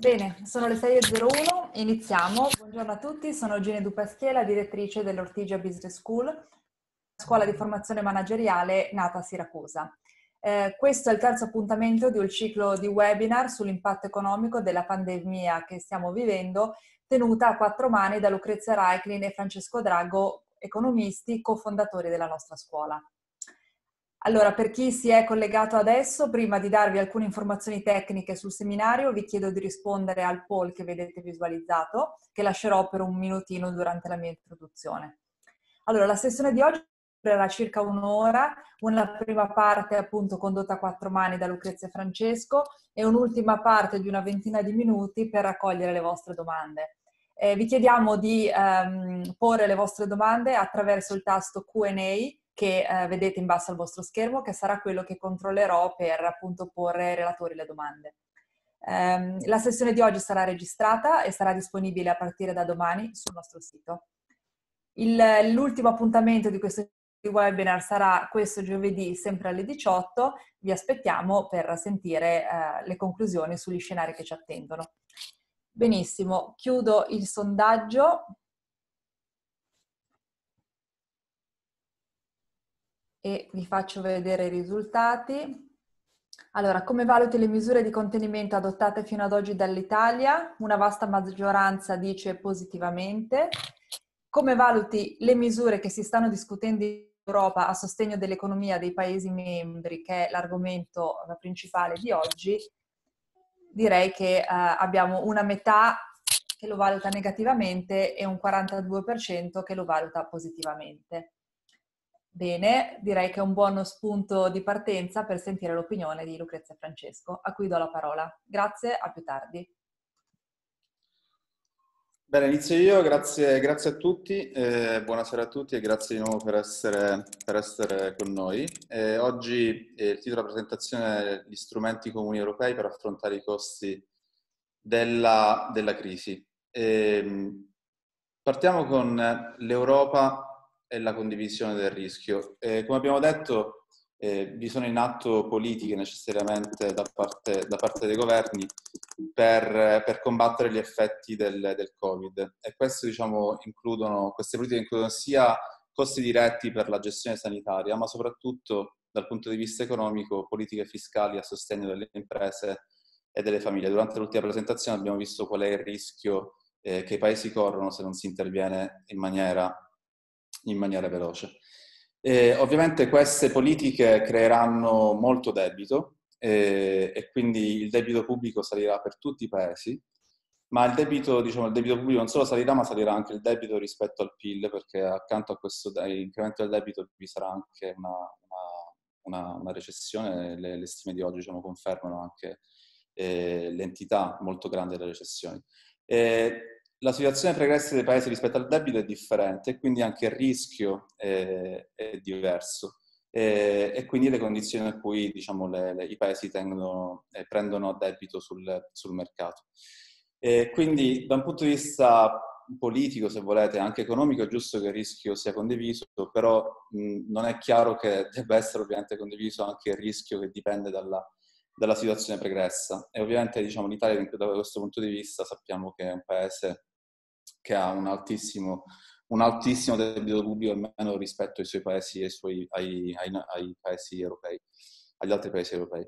Bene, sono le 6.01, iniziamo. Buongiorno a tutti, sono Eugenia Dupaschiela, direttrice dell'Ortigia Business School, scuola di formazione manageriale nata a Siracusa. Eh, questo è il terzo appuntamento di un ciclo di webinar sull'impatto economico della pandemia che stiamo vivendo, tenuta a quattro mani da Lucrezia Reiklin e Francesco Drago, economisti, cofondatori della nostra scuola. Allora, per chi si è collegato adesso, prima di darvi alcune informazioni tecniche sul seminario, vi chiedo di rispondere al poll che vedete visualizzato, che lascerò per un minutino durante la mia introduzione. Allora, la sessione di oggi durerà circa un'ora, una prima parte appunto condotta a quattro mani da Lucrezia e Francesco e un'ultima parte di una ventina di minuti per raccogliere le vostre domande. Eh, vi chiediamo di ehm, porre le vostre domande attraverso il tasto Q&A che eh, vedete in basso al vostro schermo, che sarà quello che controllerò per appunto porre ai relatori le domande. Eh, la sessione di oggi sarà registrata e sarà disponibile a partire da domani sul nostro sito. Il, l'ultimo appuntamento di questo webinar sarà questo giovedì, sempre alle 18. Vi aspettiamo per sentire eh, le conclusioni sugli scenari che ci attendono. Benissimo, chiudo il sondaggio. e vi faccio vedere i risultati. Allora, come valuti le misure di contenimento adottate fino ad oggi dall'Italia? Una vasta maggioranza dice positivamente. Come valuti le misure che si stanno discutendo in Europa a sostegno dell'economia dei Paesi membri, che è l'argomento eh, principale di oggi? Direi che eh, abbiamo una metà che lo valuta negativamente e un 42% che lo valuta positivamente. Bene, direi che è un buono spunto di partenza per sentire l'opinione di Lucrezia Francesco, a cui do la parola. Grazie, a più tardi. Bene, inizio io, grazie, grazie a tutti, eh, buonasera a tutti e grazie di nuovo per essere, per essere con noi. Eh, oggi eh, il titolo della presentazione è Gli strumenti comuni europei per affrontare i costi della, della crisi. Ehm, partiamo con l'Europa e la condivisione del rischio. Eh, come abbiamo detto, eh, vi sono in atto politiche necessariamente da parte, da parte dei governi per, per, combattere gli effetti del, del Covid e questo, diciamo, includono, queste politiche includono sia costi diretti per la gestione sanitaria, ma soprattutto dal punto di vista economico politiche fiscali a sostegno delle imprese e delle famiglie. Durante l'ultima presentazione abbiamo visto qual è il rischio eh, che i paesi corrono se non si interviene in maniera in maniera veloce. E ovviamente queste politiche creeranno molto debito e, e, quindi il debito pubblico salirà per tutti i paesi, ma il debito, diciamo, il debito pubblico non solo salirà, ma salirà anche il debito rispetto al PIL, perché accanto a questo incremento del debito vi sarà anche una, una, una, una recessione, le, le, stime di oggi diciamo, confermano anche eh, l'entità molto grande della recessione. E, la situazione pregressa dei paesi rispetto al debito è differente e quindi anche il rischio è, eh, è diverso e, eh, e, quindi le condizioni a cui diciamo, le, le, i paesi tengono, eh, prendono debito sul, sul mercato. E quindi da un punto di vista politico, se volete, anche economico, è giusto che il rischio sia condiviso, però mh, non è chiaro che debba essere ovviamente condiviso anche il rischio che dipende dalla, dalla situazione pregressa. E ovviamente diciamo, l'Italia da questo punto di vista sappiamo che è un paese che ha un altissimo, un altissimo debito pubblico almeno rispetto ai suoi paesi, ai, suoi, ai, ai, ai paesi europei, agli altri paesi europei.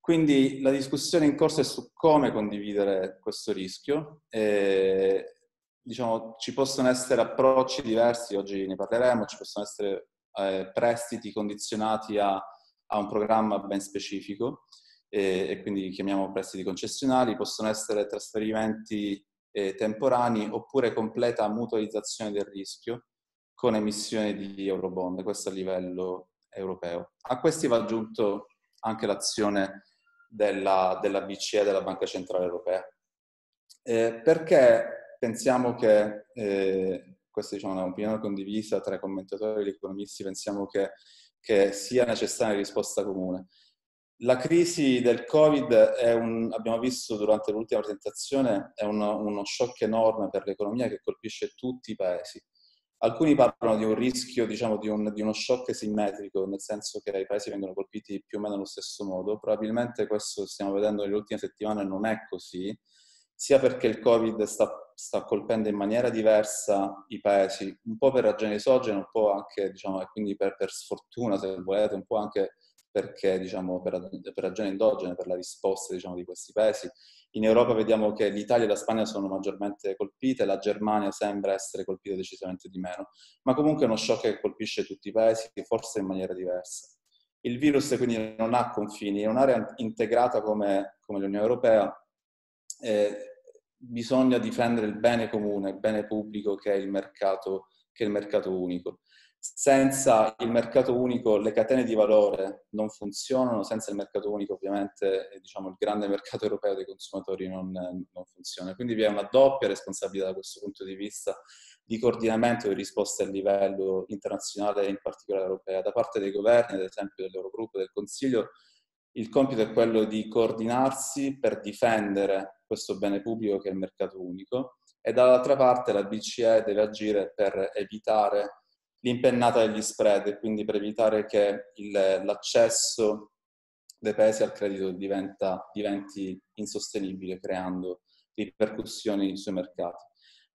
Quindi la discussione in corso è su come condividere questo rischio. E, diciamo, ci possono essere approcci diversi, oggi ne parleremo, ci possono essere eh, prestiti condizionati a, a, un programma ben specifico e, quindi chiamiamo prestiti concessionali, possono essere trasferimenti eh, temporanei oppure completa mutualizzazione del rischio con emissione di Eurobond, questo a livello europeo. A questi va aggiunto anche l'azione della, della BCE, della Banca Centrale Europea. Eh, perché pensiamo che, eh, questa diciamo, è diciamo, un'opinione condivisa tra i commentatori e gli economisti, pensiamo che, che sia necessaria una risposta comune? La crisi del Covid, è un, abbiamo visto durante l'ultima presentazione, è uno, uno shock enorme per l'economia che colpisce tutti i paesi. Alcuni parlano di un rischio, diciamo, di, un, di, uno shock simmetrico, nel senso che i paesi vengono colpiti più o meno allo stesso modo. Probabilmente questo stiamo vedendo nelle ultime settimane non è così, sia perché il Covid sta, sta colpendo in maniera diversa i paesi, un po' per ragioni esogene, un po' anche, diciamo, e quindi per, per sfortuna, se volete, un po' anche perché diciamo, per, per, ragioni endogene, per la risposta diciamo, di questi paesi. In Europa vediamo che l'Italia e la Spagna sono maggiormente colpite, la Germania sembra essere colpita decisamente di meno, ma comunque è uno shock che colpisce tutti i paesi, forse in maniera diversa. Il virus quindi non ha confini, è un'area integrata come, come l'Unione Europea. Eh, bisogna difendere il bene comune, il bene pubblico che è il mercato, che è il mercato unico senza il mercato unico le catene di valore non funzionano, senza il mercato unico ovviamente eh, diciamo, il grande mercato europeo dei consumatori non, non, funziona. Quindi vi è una doppia responsabilità da questo punto di vista di coordinamento di risposte a livello internazionale e in particolare europea da parte dei governi, ad esempio dell'Eurogruppo, del Consiglio. Il compito è quello di coordinarsi per difendere questo bene pubblico che è il mercato unico e dall'altra parte la BCE deve agire per evitare l'impennata degli spread e quindi per evitare che il, l'accesso dei paesi al credito diventa, diventi insostenibile creando ripercussioni sui mercati.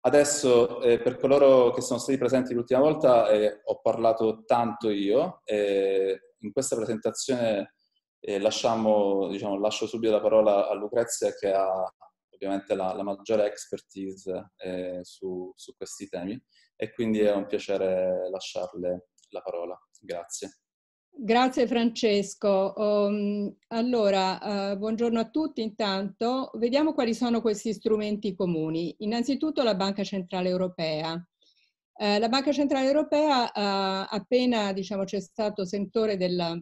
Adesso, eh, per coloro che sono stati presenti l'ultima volta, eh, ho parlato tanto io. Eh, in questa presentazione eh, lasciamo, diciamo, lascio subito la parola a Lucrezia che ha ovviamente la, la maggiore expertise eh, su, su, questi temi e quindi è un piacere lasciarle la parola. Grazie. Grazie Francesco. Um, allora, uh, buongiorno a tutti intanto. Vediamo quali sono questi strumenti comuni. Innanzitutto la Banca Centrale Europea. Uh, la Banca Centrale Europea, uh, appena diciamo, c'è stato sentore della,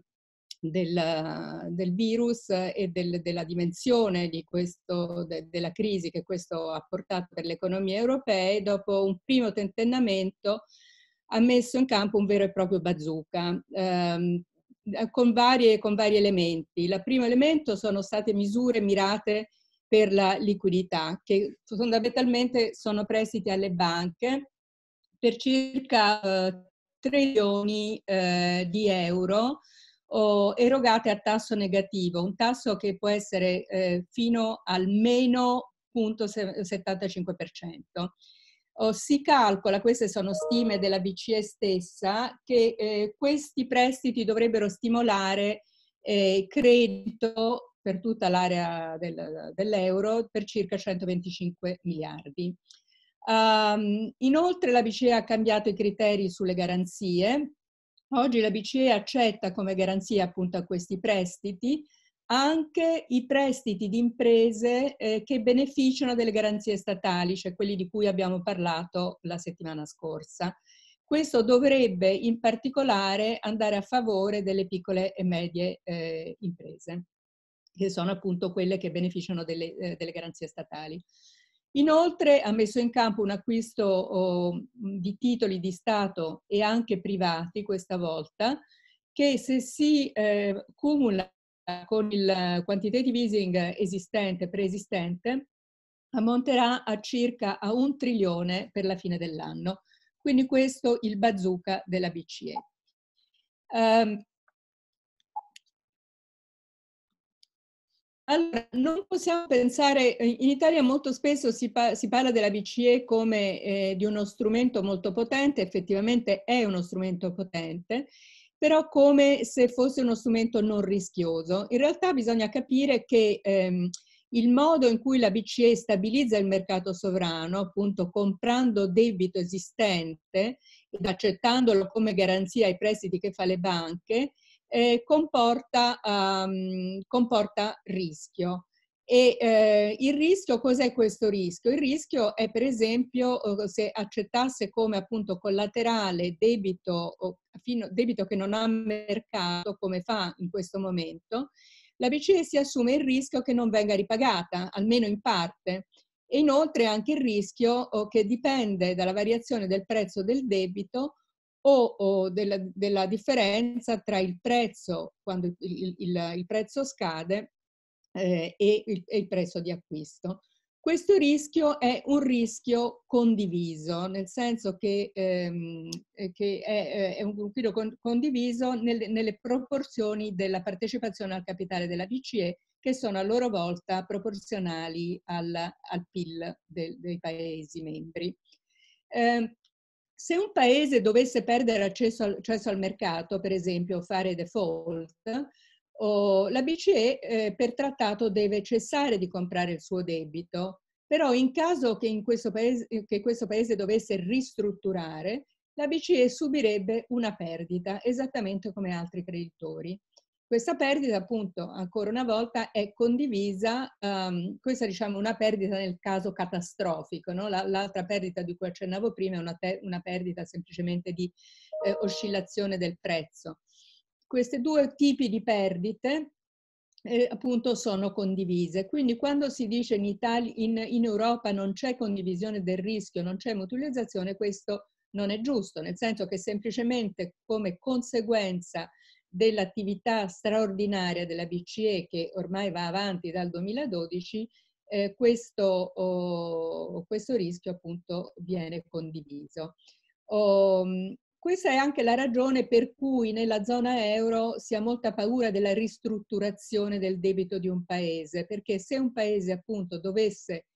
del, del virus e del, della dimensione di questo, de, della crisi che questo ha portato per le economie europee, dopo un primo tentennamento ha messo in campo un vero e proprio bazooka. Ehm, eh, con, varie, con, vari elementi. Il primo elemento sono state misure mirate per la liquidità, che fondamentalmente sono prestiti alle banche per circa eh, trilioni eh, di euro o erogate a tasso negativo, un tasso che può essere eh, fino al meno 0,75%. Oh, si calcola, queste sono stime della BCE stessa, che eh, questi prestiti dovrebbero stimolare eh, credito per tutta l'area del, dell'euro per circa 125 miliardi. Um, inoltre la BCE ha cambiato i criteri sulle garanzie, Oggi la BCE accetta come garanzia appunto a questi prestiti anche i prestiti di imprese eh, che beneficiano delle garanzie statali, cioè quelli di cui abbiamo parlato la settimana scorsa. Questo dovrebbe in particolare andare a favore delle piccole e medie eh, imprese, che sono appunto quelle che beneficiano delle, eh, delle garanzie statali. Inoltre ha messo in campo un acquisto oh, di titoli di Stato e anche privati questa volta, che se si eh, cumula con il quantitative easing esistente, preesistente, ammonterà a circa a un trilione per la fine dell'anno. Quindi questo il bazooka della BCE. Um, ehm, Allora, non possiamo pensare, eh, in Italia molto spesso si, pa- si parla della BCE come eh, di uno strumento molto potente, effettivamente è uno strumento potente, però come se fosse uno strumento non rischioso. In realtà bisogna capire che ehm, il modo in cui la BCE stabilizza il mercato sovrano, appunto comprando debito esistente ed accettandolo come garanzia ai prestiti che fa le banche, eh, comporta, um, comporta, rischio. E eh, il rischio, cos'è questo rischio? Il rischio è per esempio se accettasse come appunto collaterale debito, fino, debito che non ha mercato come fa in questo momento, la BCE si assume il rischio che non venga ripagata, almeno in parte, e inoltre anche il rischio che dipende dalla variazione del prezzo del debito o, o della, della, differenza tra il prezzo, quando il, il, il, il prezzo scade, eh, e, e il prezzo di acquisto. Questo rischio è un rischio condiviso, nel senso che, ehm, eh, che è, è, un rischio condiviso nel, nelle proporzioni della partecipazione al capitale della BCE, che sono a loro volta proporzionali al, al PIL del, dei Paesi membri. Eh, se un paese dovesse perdere accesso al, accesso al mercato, per esempio fare default, o la BCE eh, per trattato deve cessare di comprare il suo debito, però in caso che, in questo, paese, che questo paese dovesse ristrutturare, la BCE subirebbe una perdita, esattamente come altri creditori. Questa perdita, appunto, ancora una volta è condivisa, um, questa diciamo, è una perdita nel caso catastrofico, no? La, l'altra perdita di cui accennavo prima è una, te- una perdita semplicemente di eh, oscillazione del prezzo. Questi due tipi di perdite eh, appunto sono condivise. Quindi quando si dice in, Italia, in, in Europa non c'è condivisione del rischio, non c'è mutualizzazione, questo non è giusto, nel senso che semplicemente come conseguenza dell'attività straordinaria della BCE che ormai va avanti dal 2012, eh, questo, oh, questo, rischio appunto viene condiviso. Oh, questa è anche la ragione per cui nella zona euro si ha molta paura della ristrutturazione del debito di un paese, perché se un paese appunto dovesse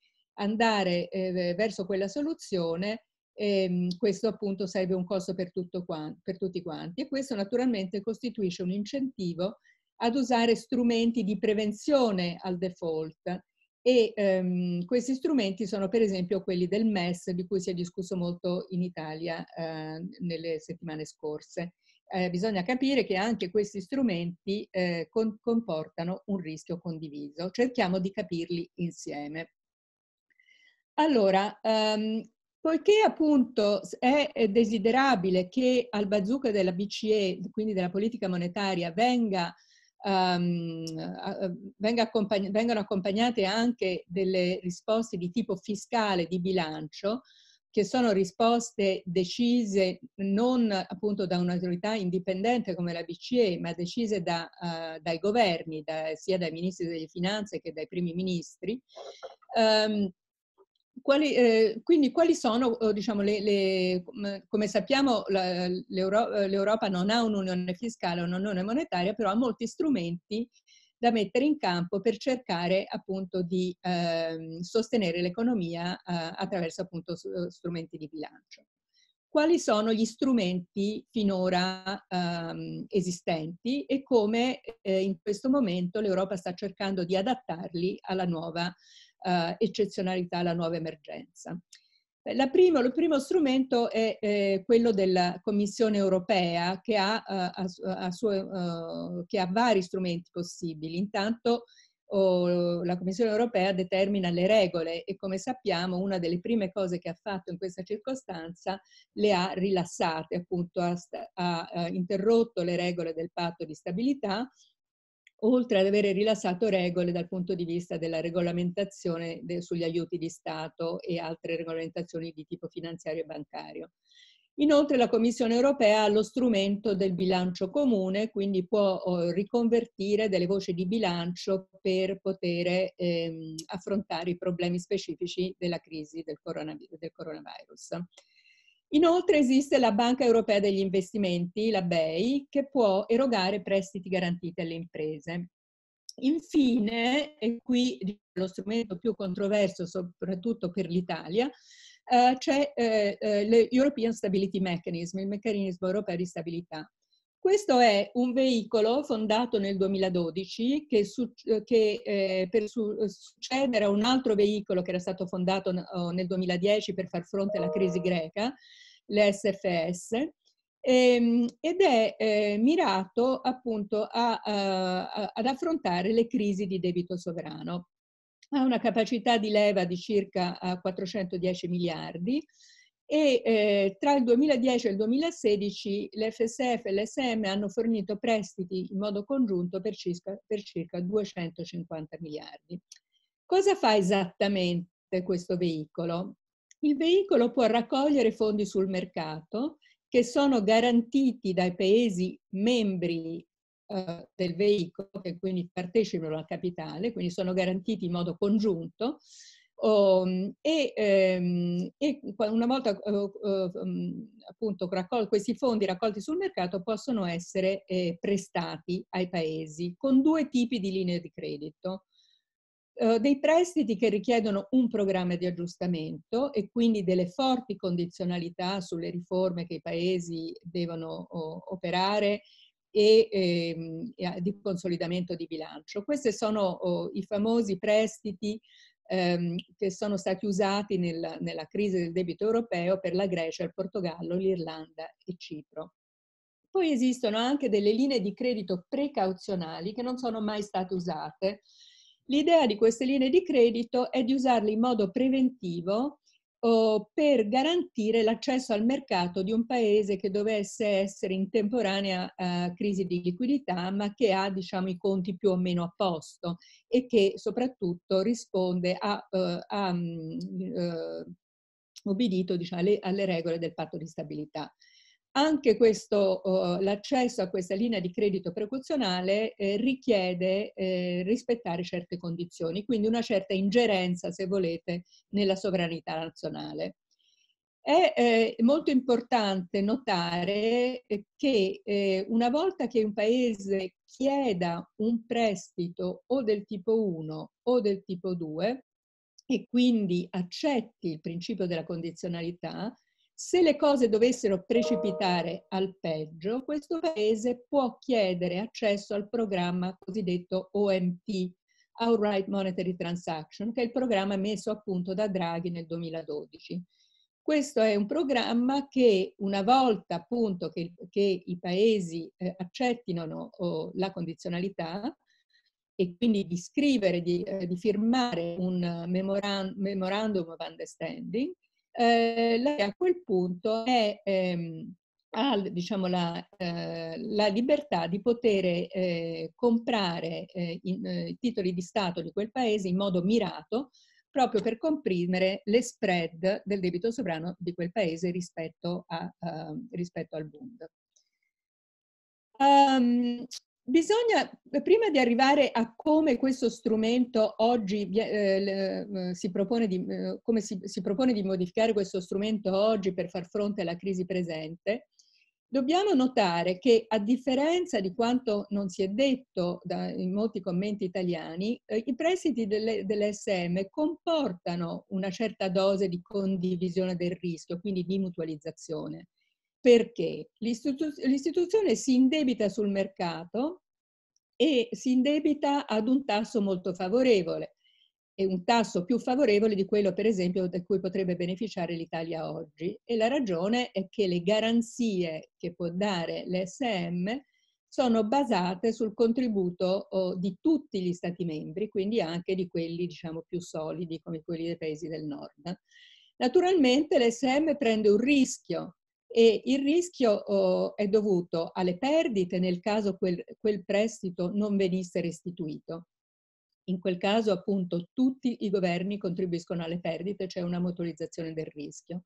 andare eh, verso quella soluzione, ehm, questo appunto sarebbe un costo per, tutto quanti, per tutti quanti e questo naturalmente costituisce un incentivo ad usare strumenti di prevenzione al default e ehm, questi strumenti sono per esempio quelli del MES di cui si è discusso molto in Italia eh, nelle settimane scorse. Eh, bisogna capire che anche questi strumenti eh, con, comportano un rischio condiviso. Cerchiamo di capirli insieme. Allora, um, Poiché appunto è desiderabile che al bazooka della BCE, quindi della politica monetaria, venga Um, accompagn- vengano accompagnate anche delle risposte di tipo fiscale, di bilancio, che sono risposte decise non appunto da un'autorità indipendente come la BCE, ma decise da, uh, dai governi, da, sia dai ministri delle finanze che dai primi ministri. Um, quali, eh, quindi quali sono, oh, diciamo, le, le, come sappiamo la, l'Euro, l'Europa non ha un'unione fiscale, un'unione monetaria, però ha molti strumenti da mettere in campo per cercare appunto di eh, sostenere l'economia eh, attraverso appunto strumenti di bilancio. Quali sono gli strumenti finora ehm, esistenti e come eh, in questo momento l'Europa sta cercando di adattarli alla nuova eh, eccezionalità alla nuova emergenza. Eh, Prima, il primo strumento è eh, quello della Commissione europea che ha, eh, a, a suo, eh, che ha vari strumenti possibili. Intanto oh, la Commissione europea determina le regole e come sappiamo una delle prime cose che ha fatto in questa circostanza le ha rilassate, appunto ha, ha eh, interrotto le regole del patto di stabilità oltre ad avere rilassato regole dal punto di vista della regolamentazione de, sugli aiuti di Stato e altre regolamentazioni di tipo finanziario e bancario. Inoltre la Commissione europea ha lo strumento del bilancio comune, quindi può oh, riconvertire delle voci di bilancio per poter ehm, affrontare i problemi specifici della crisi del, coronav del coronavirus. Inoltre esiste la Banca Europea degli Investimenti, la BEI, che può erogare prestiti garantiti alle imprese. Infine, e qui diciamo, lo strumento più controverso soprattutto per l'Italia, eh, c'è eh, eh, l'European Stability Mechanism, il meccanismo europeo di stabilità. Questo è un veicolo fondato nel 2012 che, su, eh, che eh, per su, eh, succedere a un altro veicolo che era stato fondato oh, nel 2010 per far fronte alla crisi greca, l'SFS, ehm, ed è eh, mirato appunto a, a, ad affrontare le crisi di debito sovrano. Ha una capacità di leva di circa 410 miliardi, e eh, tra il 2010 e il 2016 l'FSF e l'SM hanno fornito prestiti in modo congiunto per circa, per circa 250 miliardi. Cosa fa esattamente questo veicolo? Il veicolo può raccogliere fondi sul mercato che sono garantiti dai paesi membri eh, del veicolo, che quindi partecipano al capitale, quindi sono garantiti in modo congiunto, Oh, e, ehm, e, una volta eh, mm, appunto raccol- questi fondi raccolti sul mercato possono essere eh, prestati ai paesi con due tipi di linee di credito. Eh, dei prestiti che richiedono un programma di aggiustamento e quindi delle forti condizionalità sulle riforme che i paesi devono o, operare e, ehm, di consolidamento di bilancio. Questi sono oh, i famosi prestiti ehm, che sono stati usati nel, nella crisi del debito europeo per la Grecia, il Portogallo, l'Irlanda e Cipro. Poi esistono anche delle linee di credito precauzionali che non sono mai state usate. L'idea di queste linee di credito è di usarle in modo preventivo per garantire l'accesso al mercato di un paese che dovesse essere in temporanea eh, crisi di liquidità, ma che ha diciamo, i conti più o meno a posto e che soprattutto risponde a, uh, a um, uh, obbedito diciamo, alle, alle regole del patto di stabilità. Anche uh, l'accesso a questa linea di credito precauzionale eh, richiede eh, rispettare certe condizioni, quindi una certa ingerenza, se volete, nella sovranità nazionale. È eh, molto importante notare eh, che eh, una volta che un paese chieda un prestito o del tipo 1 o del tipo 2 e quindi accetti il principio della condizionalità, se le cose dovessero precipitare al peggio, questo Paese può chiedere accesso al programma cosiddetto OMT, Outright Monetary Transaction, che è il programma messo a punto da Draghi nel 2012. Questo è un programma che una volta appunto che, che i paesi eh, accettino oh, la condizionalità e quindi di scrivere, di, eh, di firmare un eh, memorandum of understanding, eh, lei a quel punto è, ehm, ha diciamo, la, eh, la, libertà di poter eh, comprare eh, in, eh, titoli di Stato di quel paese in modo mirato proprio per comprimere le spread del debito sovrano di quel paese rispetto, a, ehm, rispetto al Bund. Um, ehm, Bisogna, prima di arrivare a come questo strumento oggi eh, eh, si, propone di, eh, come si, si propone di modificare questo strumento oggi per far fronte alla crisi presente, dobbiamo notare che a differenza di quanto non si è detto da, in molti commenti italiani, eh, i prestiti delle, dell'SM comportano una certa dose di condivisione del rischio, quindi di mutualizzazione perché l'istituz- l'istituzione si indebita sul mercato e si indebita ad un tasso molto favorevole e un tasso più favorevole di quello, per esempio, di cui potrebbe beneficiare l'Italia oggi. E la ragione è che le garanzie che può dare l'SM sono basate sul contributo di tutti gli Stati membri, quindi anche di quelli diciamo, più solidi come quelli dei paesi del nord. Naturalmente l'SM prende un rischio e il rischio oh, è dovuto alle perdite nel caso quel, quel prestito non venisse restituito. In quel caso appunto tutti i governi contribuiscono alle perdite, c'è cioè una motorizzazione del rischio.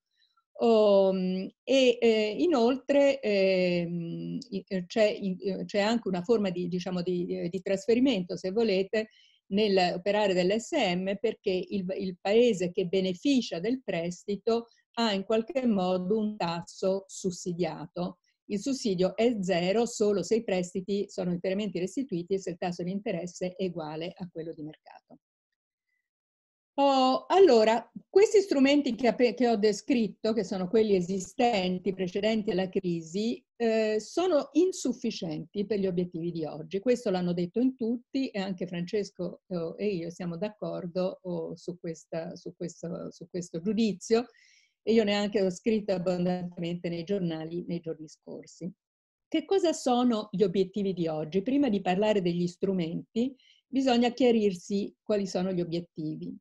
Oh, e eh, inoltre ehm, eh, c'è, in, eh, c'è, anche una forma di, diciamo, di, eh, di, trasferimento, se volete, nell'operare dell'SM perché il, il paese che beneficia del prestito ha in qualche modo un tasso sussidiato. Il sussidio è zero solo se i prestiti sono interamente restituiti e se il tasso di interesse è uguale a quello di mercato. Oh, allora, questi strumenti che, che, ho descritto, che sono quelli esistenti precedenti alla crisi, eh, sono insufficienti per gli obiettivi di oggi. Questo l'hanno detto in tutti e anche Francesco eh, e io siamo d'accordo oh, su, su, su questo giudizio e io neanche l'ho scritto abbondantemente nei giornali nei giorni scorsi. Che cosa sono gli obiettivi di oggi? Prima di parlare degli strumenti, bisogna chiarirsi quali sono gli obiettivi.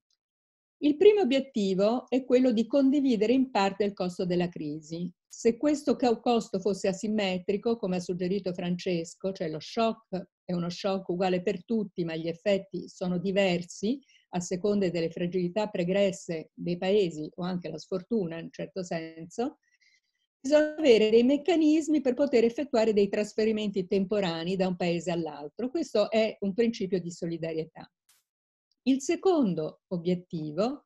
Il primo obiettivo è quello di condividere in parte il costo della crisi. Se questo costo fosse asimmetrico, come ha suggerito Francesco, cioè lo shock è uno shock uguale per tutti, ma gli effetti sono diversi, a seconda delle fragilità pregresse dei paesi o anche la sfortuna in un certo senso, bisogna avere dei meccanismi per poter effettuare dei trasferimenti temporanei da un paese all'altro. Questo è un principio di solidarietà. Il secondo obiettivo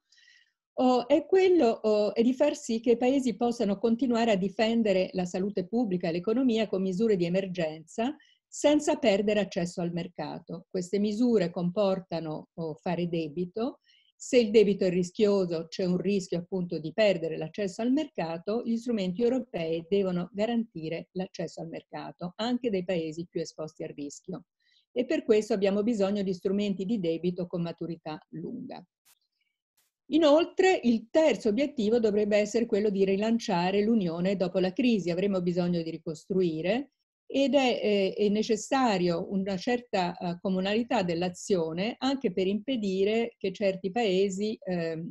oh, è quello oh, è di far sì che i paesi possano continuare a difendere la salute pubblica e l'economia con misure di emergenza senza perdere accesso al mercato. Queste misure comportano fare debito. Se il debito è rischioso, c'è un rischio appunto di perdere l'accesso al mercato, gli strumenti europei devono garantire l'accesso al mercato anche dei paesi più esposti al rischio e per questo abbiamo bisogno di strumenti di debito con maturità lunga. Inoltre, il terzo obiettivo dovrebbe essere quello di rilanciare l'Unione dopo la crisi. Avremo bisogno di ricostruire ed è, eh, è, necessario una certa uh, comunalità dell'azione anche per impedire che certi paesi eh,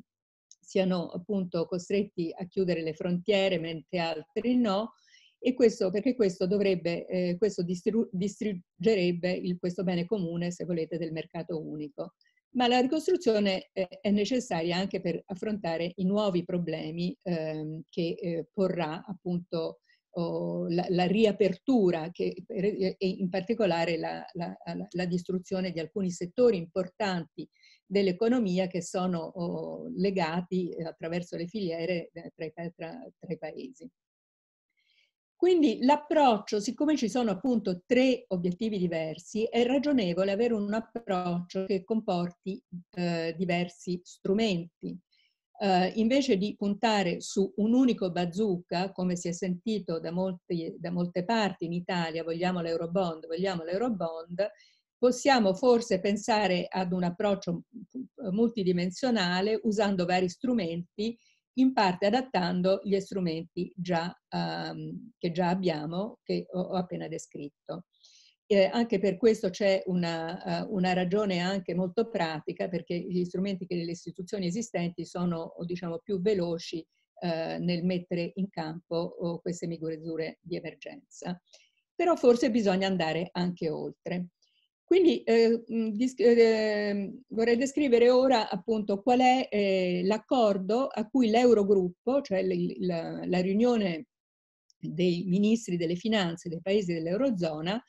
siano appunto costretti a chiudere le frontiere mentre altri no e questo perché questo dovrebbe eh, questo distru- distruggerebbe il, questo bene comune se volete del mercato unico ma la ricostruzione eh, è necessaria anche per affrontare i nuovi problemi ehm, che eh, porrà appunto o la, la riapertura che, e in particolare la, la, la, distruzione di alcuni settori importanti dell'economia che sono oh, legati eh, attraverso le filiere eh, tra i, tra, tra i paesi. Quindi l'approccio, siccome ci sono appunto tre obiettivi diversi, è ragionevole avere un approccio che comporti eh, diversi strumenti eh, invece di puntare su un unico bazooka, come si è sentito da, molti, da molte parti in Italia, vogliamo l'eurobond, vogliamo l'eurobond, possiamo forse pensare ad un approccio eh, multidimensionale usando vari strumenti, in parte adattando gli strumenti già, ehm, che già abbiamo, che ho, ho appena descritto. Eh, anche per questo c'è una, uh, una, ragione anche molto pratica, perché gli strumenti che le istituzioni esistenti sono diciamo, più veloci uh, nel mettere in campo uh, queste misure di emergenza. Però forse bisogna andare anche oltre. Quindi eh, eh, vorrei descrivere ora appunto qual è eh, l'accordo a cui l'Eurogruppo, cioè la, la riunione dei ministri delle finanze dei paesi dell'Eurozona,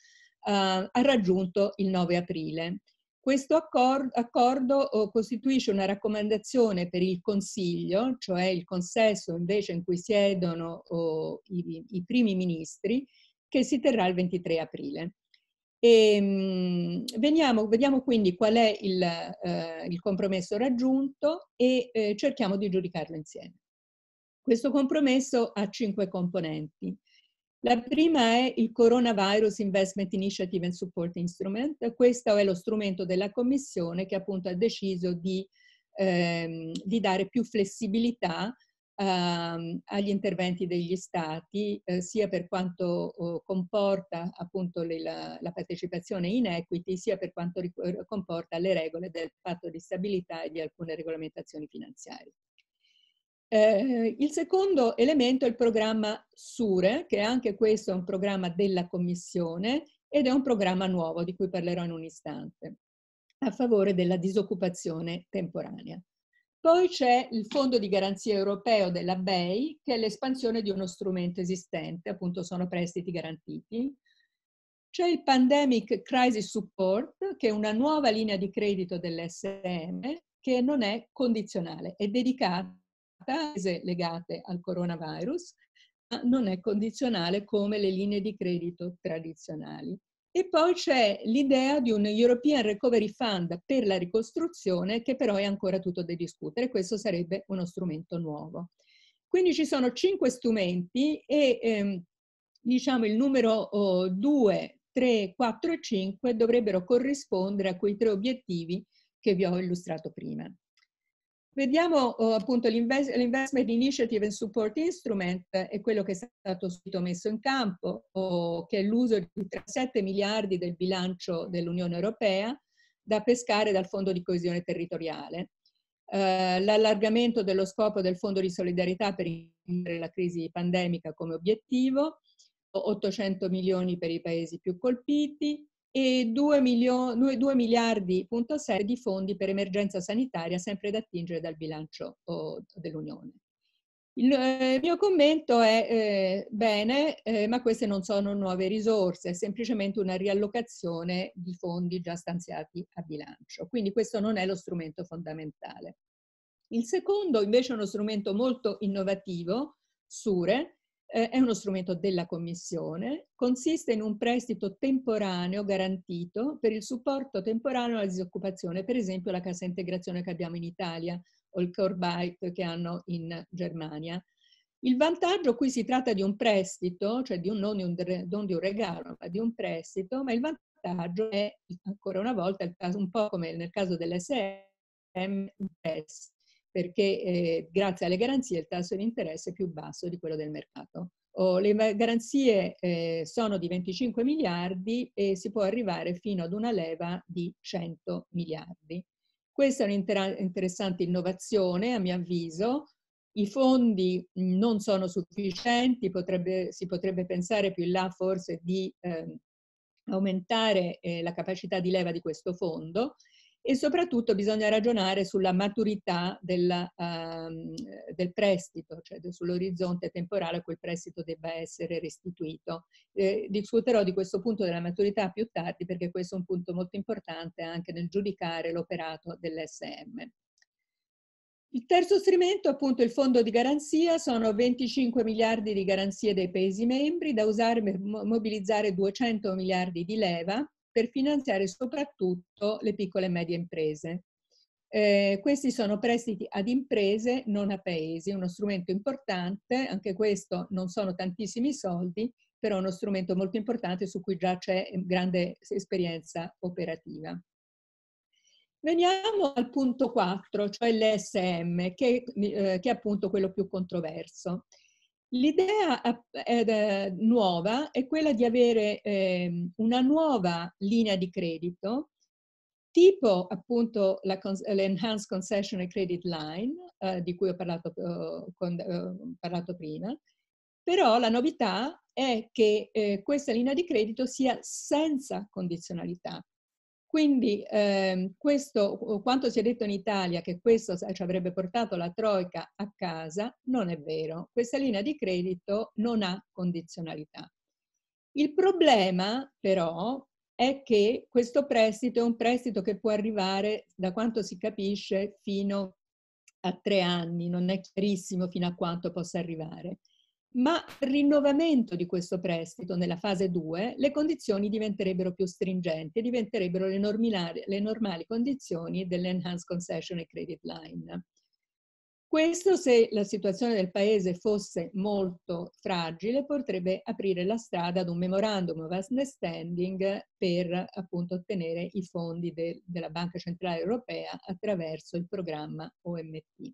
eh, ha raggiunto il 9 aprile. Questo accordo, accordo oh, costituisce una raccomandazione per il Consiglio, cioè il consesso invece in cui siedono oh, i, i, primi ministri, che si terrà il 23 aprile. E, ehm, mh, veniamo, vediamo quindi qual è il, eh, il compromesso raggiunto e eh, cerchiamo di giudicarlo insieme. Questo compromesso ha cinque componenti. La prima è il Coronavirus Investment Initiative and Support Instrument. Questo è lo strumento della Commissione che appunto ha deciso di, ehm, di dare più flessibilità ehm, agli interventi degli Stati, eh, sia per quanto eh, comporta appunto le, la, la, partecipazione in equity, sia per quanto comporta le regole del patto di stabilità e di alcune regolamentazioni finanziarie. Eh, il secondo elemento è il programma SURE, che anche questo è un programma della Commissione ed è un programma nuovo di cui parlerò in un istante, a favore della disoccupazione temporanea. Poi c'è il Fondo di Garanzia Europeo della BEI, che è l'espansione di uno strumento esistente, appunto sono prestiti garantiti. C'è il Pandemic Crisis Support, che è una nuova linea di credito dell'SM, che non è condizionale, è dedicata case legate al coronavirus, ma non è condizionale come le linee di credito tradizionali. E poi c'è l'idea di un European Recovery Fund per la ricostruzione che però è ancora tutto da discutere, questo sarebbe uno strumento nuovo. Quindi ci sono cinque strumenti e ehm, diciamo il numero 2, 3, 4 e 5 dovrebbero corrispondere a quei tre obiettivi che vi ho illustrato prima. Vediamo eh, appunto l'Investment Initiative and Support Instrument e eh, quello che è stato subito messo in campo, oh, che è l'uso di 37 miliardi del bilancio dell'Unione Europea da pescare dal Fondo di coesione territoriale. Eh, l'allargamento dello scopo del Fondo di solidarietà per la crisi pandemica come obiettivo, 800 milioni per i paesi più colpiti, e 2, milio- 2 6 di fondi per emergenza sanitaria sempre da attingere dal bilancio dell'Unione. Eh, il mio commento è eh, bene, eh, ma queste non sono nuove risorse, è semplicemente una riallocazione di fondi già stanziati a bilancio. Quindi questo non è lo strumento fondamentale. Il secondo invece è uno strumento molto innovativo, SURE, eh, è uno strumento della Commissione, consiste in un prestito temporaneo garantito per il supporto temporaneo alla disoccupazione, per esempio la cassa integrazione che abbiamo in Italia o il Corbite che hanno in Germania. Il vantaggio qui si tratta di un prestito, cioè di un, non, di un, non di un regalo, ma di un prestito, ma il vantaggio è ancora una volta, un po' come nel caso dell'SM, un prestito perché eh, grazie alle garanzie il tasso di interesse è più basso di quello del mercato. Oh, le garanzie eh, sono di 25 miliardi e si può arrivare fino ad una leva di 100 miliardi. Questa è un'interessante innovazione, a mio avviso. I fondi mm, non sono sufficienti, potrebbe, si potrebbe pensare più in là forse di eh, aumentare eh, la capacità di leva di questo fondo e soprattutto bisogna ragionare sulla maturità della, uh, ehm, del prestito, cioè sull'orizzonte temporale a cui il prestito debba essere restituito. Eh, discuterò di questo punto della maturità più tardi perché questo è un punto molto importante anche nel giudicare l'operato dell'SM. Il terzo strumento, appunto il fondo di garanzia, sono 25 miliardi di garanzie dei Paesi membri da usare per mobilizzare 200 miliardi di leva per finanziare soprattutto le piccole e medie imprese. Eh, questi sono prestiti ad imprese, non a paesi, uno strumento importante, anche questo non sono tantissimi soldi, però è uno strumento molto importante su cui già c'è eh, grande esperienza operativa. Veniamo al punto 4, cioè l'SM, che, eh, che è appunto quello più controverso. L'idea nuova è quella di avere eh, una nuova linea di credito, tipo appunto l'Enhanced Concessional Credit Line, eh, di cui ho parlato, eh, con, eh, parlato, prima, però la novità è che eh, questa linea di credito sia senza condizionalità, quindi ehm, questo, quanto si è detto in Italia che questo ci avrebbe portato la troica a casa, non è vero. Questa linea di credito non ha condizionalità. Il problema però è che questo prestito è un prestito che può arrivare, da quanto si capisce, fino a tre anni, non è chiarissimo fino a quanto possa arrivare ma per l'innovamento di questo prestito nella fase 2 le condizioni diventerebbero più stringenti e diventerebbero le, normali, le normali condizioni dell'Enhanced Concession e Credit Line. Questo, se la situazione del Paese fosse molto fragile, potrebbe aprire la strada ad un memorandum of understanding per appunto ottenere i fondi de della Banca Centrale Europea attraverso il programma OMT.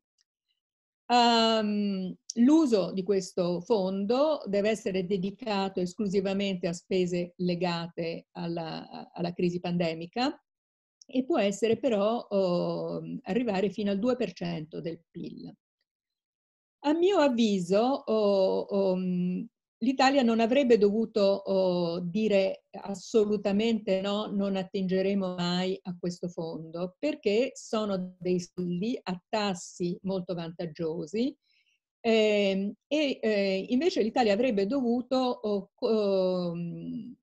Um, l'uso di questo fondo deve essere dedicato esclusivamente a spese legate alla, alla crisi pandemica e può essere però oh, arrivare fino al 2% del PIL. A mio avviso, oh, oh, l'Italia non avrebbe dovuto oh, dire assolutamente no, non attingeremo mai a questo fondo, perché sono dei soldi a tassi molto vantaggiosi eh, e eh, invece l'Italia avrebbe dovuto oh, mm,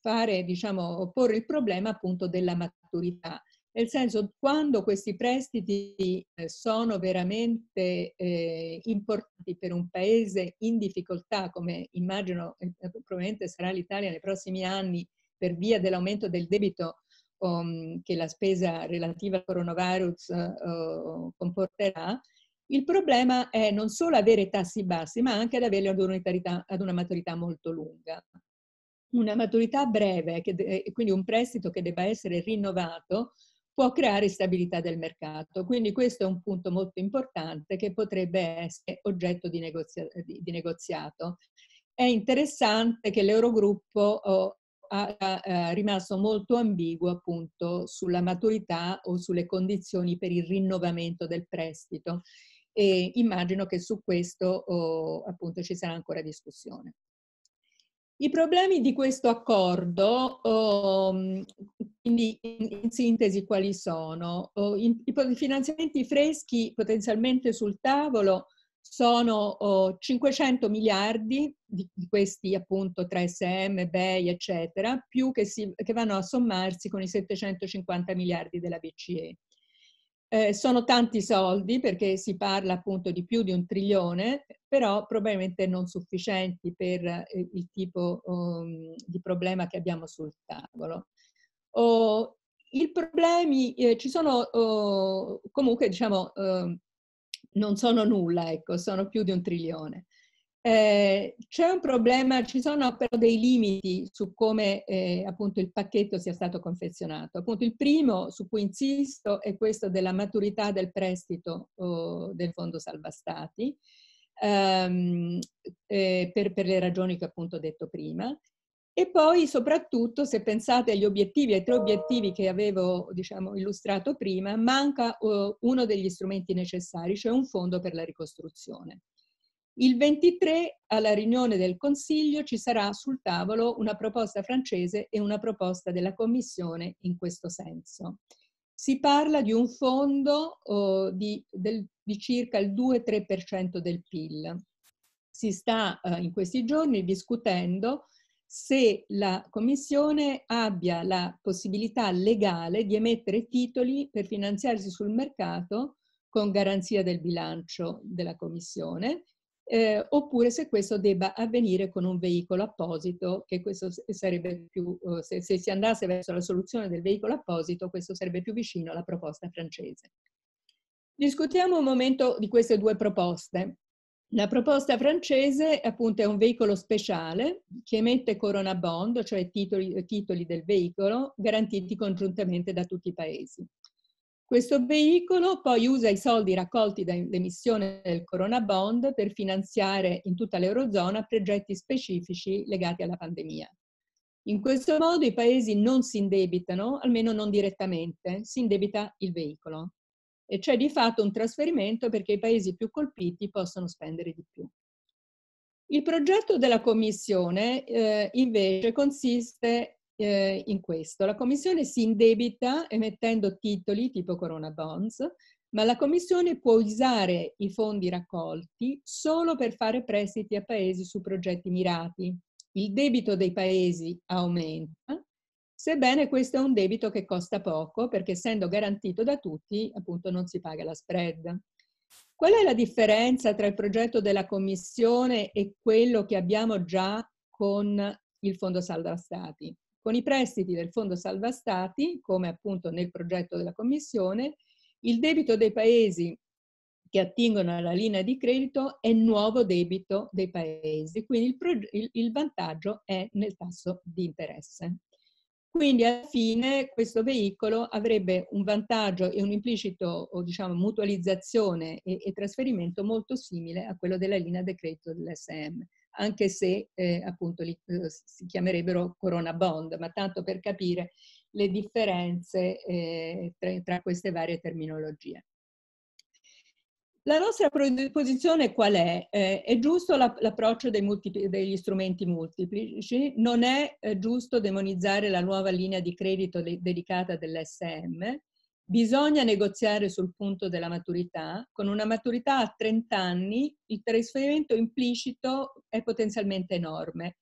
fare, diciamo, porre il problema appunto della maturità. Nel senso, quando questi prestiti eh, sono veramente eh, importanti per un paese in difficoltà, come immagino eh, eh, probabilmente sarà l'Italia nei prossimi anni per via dell'aumento del debito um, che la spesa relativa al coronavirus uh, comporterà, il problema è non solo avere tassi bassi, ma anche ad averli ad, ad una maturità molto lunga. Una maturità breve, che, quindi un prestito che debba essere rinnovato, può creare stabilità del mercato. Quindi questo è un punto molto importante che potrebbe essere oggetto di, negozia- di, di negoziato. È interessante che l'Eurogruppo oh, ha, ha, eh, rimasto molto ambiguo appunto sulla maturità o sulle condizioni per il rinnovamento del prestito e immagino che su questo oh, appunto ci sarà ancora discussione. I problemi di questo accordo, ehm, quindi in, sintesi quali sono? I finanziamenti freschi potenzialmente sul tavolo sono 500 miliardi di, questi appunto tra sm BEI eccetera, più che, si, che vanno a sommarsi con i 750 miliardi della BCE. Eh, sono tanti soldi perché si parla appunto di più di un trilione, però probabilmente non sufficienti per eh, il tipo um, di problema che abbiamo sul tavolo. Oh, I problemi eh, ci sono oh, comunque, diciamo, eh, non sono nulla, ecco, sono più di un trilione. Eh, c'è un problema, ci sono però dei limiti su come eh, appunto il pacchetto sia stato confezionato. Appunto il primo su cui insisto è questo della maturità del prestito oh, del Fondo Salva Stati ehm, eh, per, per le ragioni che appunto ho detto prima. E poi soprattutto se pensate agli obiettivi, ai tre obiettivi che avevo diciamo, illustrato prima, manca oh, uno degli strumenti necessari, cioè un fondo per la ricostruzione. Il 23 alla riunione del Consiglio ci sarà sul tavolo una proposta francese e una proposta della Commissione in questo senso. Si parla di un fondo oh, di, del, di, circa il 2-3% del PIL. Si sta eh, in questi giorni discutendo se la Commissione abbia la possibilità legale di emettere titoli per finanziarsi sul mercato con garanzia del bilancio della Commissione eh, oppure se questo debba avvenire con un veicolo apposito, che questo sarebbe più, eh, se, se, si andasse verso la soluzione del veicolo apposito, questo sarebbe più vicino alla proposta francese. Discutiamo un momento di queste due proposte. La proposta francese appunto è un veicolo speciale che emette corona bond, cioè titoli, titoli del veicolo, garantiti congiuntamente da tutti i paesi. Questo veicolo poi usa i soldi raccolti dall'emissione del Corona Bond per finanziare in tutta l'Eurozona progetti specifici legati alla pandemia. In questo modo i paesi non si indebitano, almeno non direttamente, si indebita il veicolo. E c'è di fatto un trasferimento perché i paesi più colpiti possono spendere di più. Il progetto della Commissione eh, invece consiste eh, in questo. La Commissione si indebita emettendo titoli tipo Corona Bonds, ma la Commissione può usare i fondi raccolti solo per fare prestiti a paesi su progetti mirati. Il debito dei paesi aumenta, sebbene questo è un debito che costa poco perché essendo garantito da tutti appunto non si paga la spread. Qual è la differenza tra il progetto della Commissione e quello che abbiamo già con il Fondo Salva Stati? Con i prestiti del Fondo Salva Stati, come appunto nel progetto della Commissione, il debito dei paesi che attingono alla linea di credito è nuovo debito dei paesi, quindi il, pro, il, il vantaggio è nel tasso di interesse. Quindi alla fine questo veicolo avrebbe un vantaggio e un implicito o diciamo mutualizzazione e, e trasferimento molto simile a quello della linea di credito dell'SM anche se eh, appunto li, eh, si chiamerebbero corona bond, ma tanto per capire le differenze eh, tra, tra queste varie terminologie. La nostra posizione qual è? Eh, è giusto l'approccio degli strumenti multiplici, non è eh, giusto demonizzare la nuova linea di credito de dedicata dell'SM, Bisogna negoziare sul punto della maturità. Con una maturità a 30 anni il trasferimento implicito è potenzialmente enorme.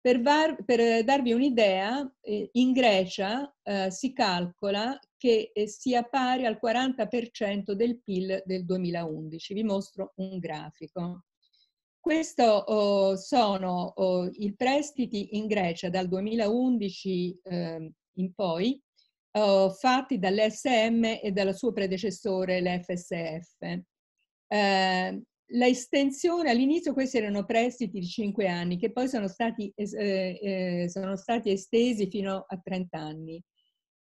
Per, var- per darvi un'idea, eh, in Grecia eh, si calcola che eh, sia pari al 40% del PIL del 2011. Vi mostro un grafico. Questi oh, sono oh, i prestiti in Grecia dal 2011 ehm, in poi eh, fatti dall'SM e dal suo predecessore, l'FSF. Eh, la all'inizio questi erano prestiti di 5 anni, che poi sono stati, eh, eh, sono stati estesi fino a 30 anni.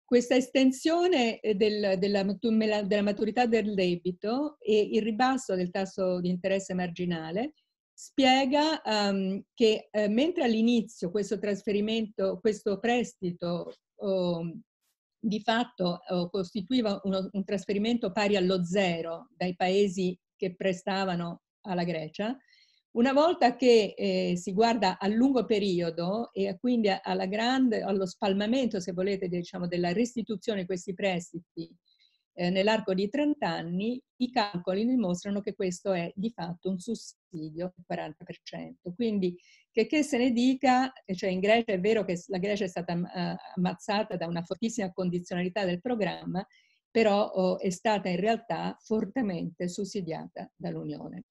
Questa estensione eh, del, della, della maturità del debito e il ribasso del tasso di interesse marginale spiega um, che eh, mentre all'inizio questo trasferimento, questo prestito oh, di fatto eh, costituiva uno, un trasferimento pari allo zero dai paesi che prestavano alla Grecia. Una volta che eh, si guarda a lungo periodo e quindi grande, allo spalmamento, se volete, diciamo, della restituzione di questi prestiti eh, nell'arco di 30 anni i calcoli dimostrano che questo è di fatto un sussidio del 40%. Quindi che, che se ne dica, eh, cioè in Grecia è vero che la Grecia è stata uh, ammazzata da una fortissima condizionalità del programma, però oh, è stata in realtà fortemente sussidiata dall'Unione.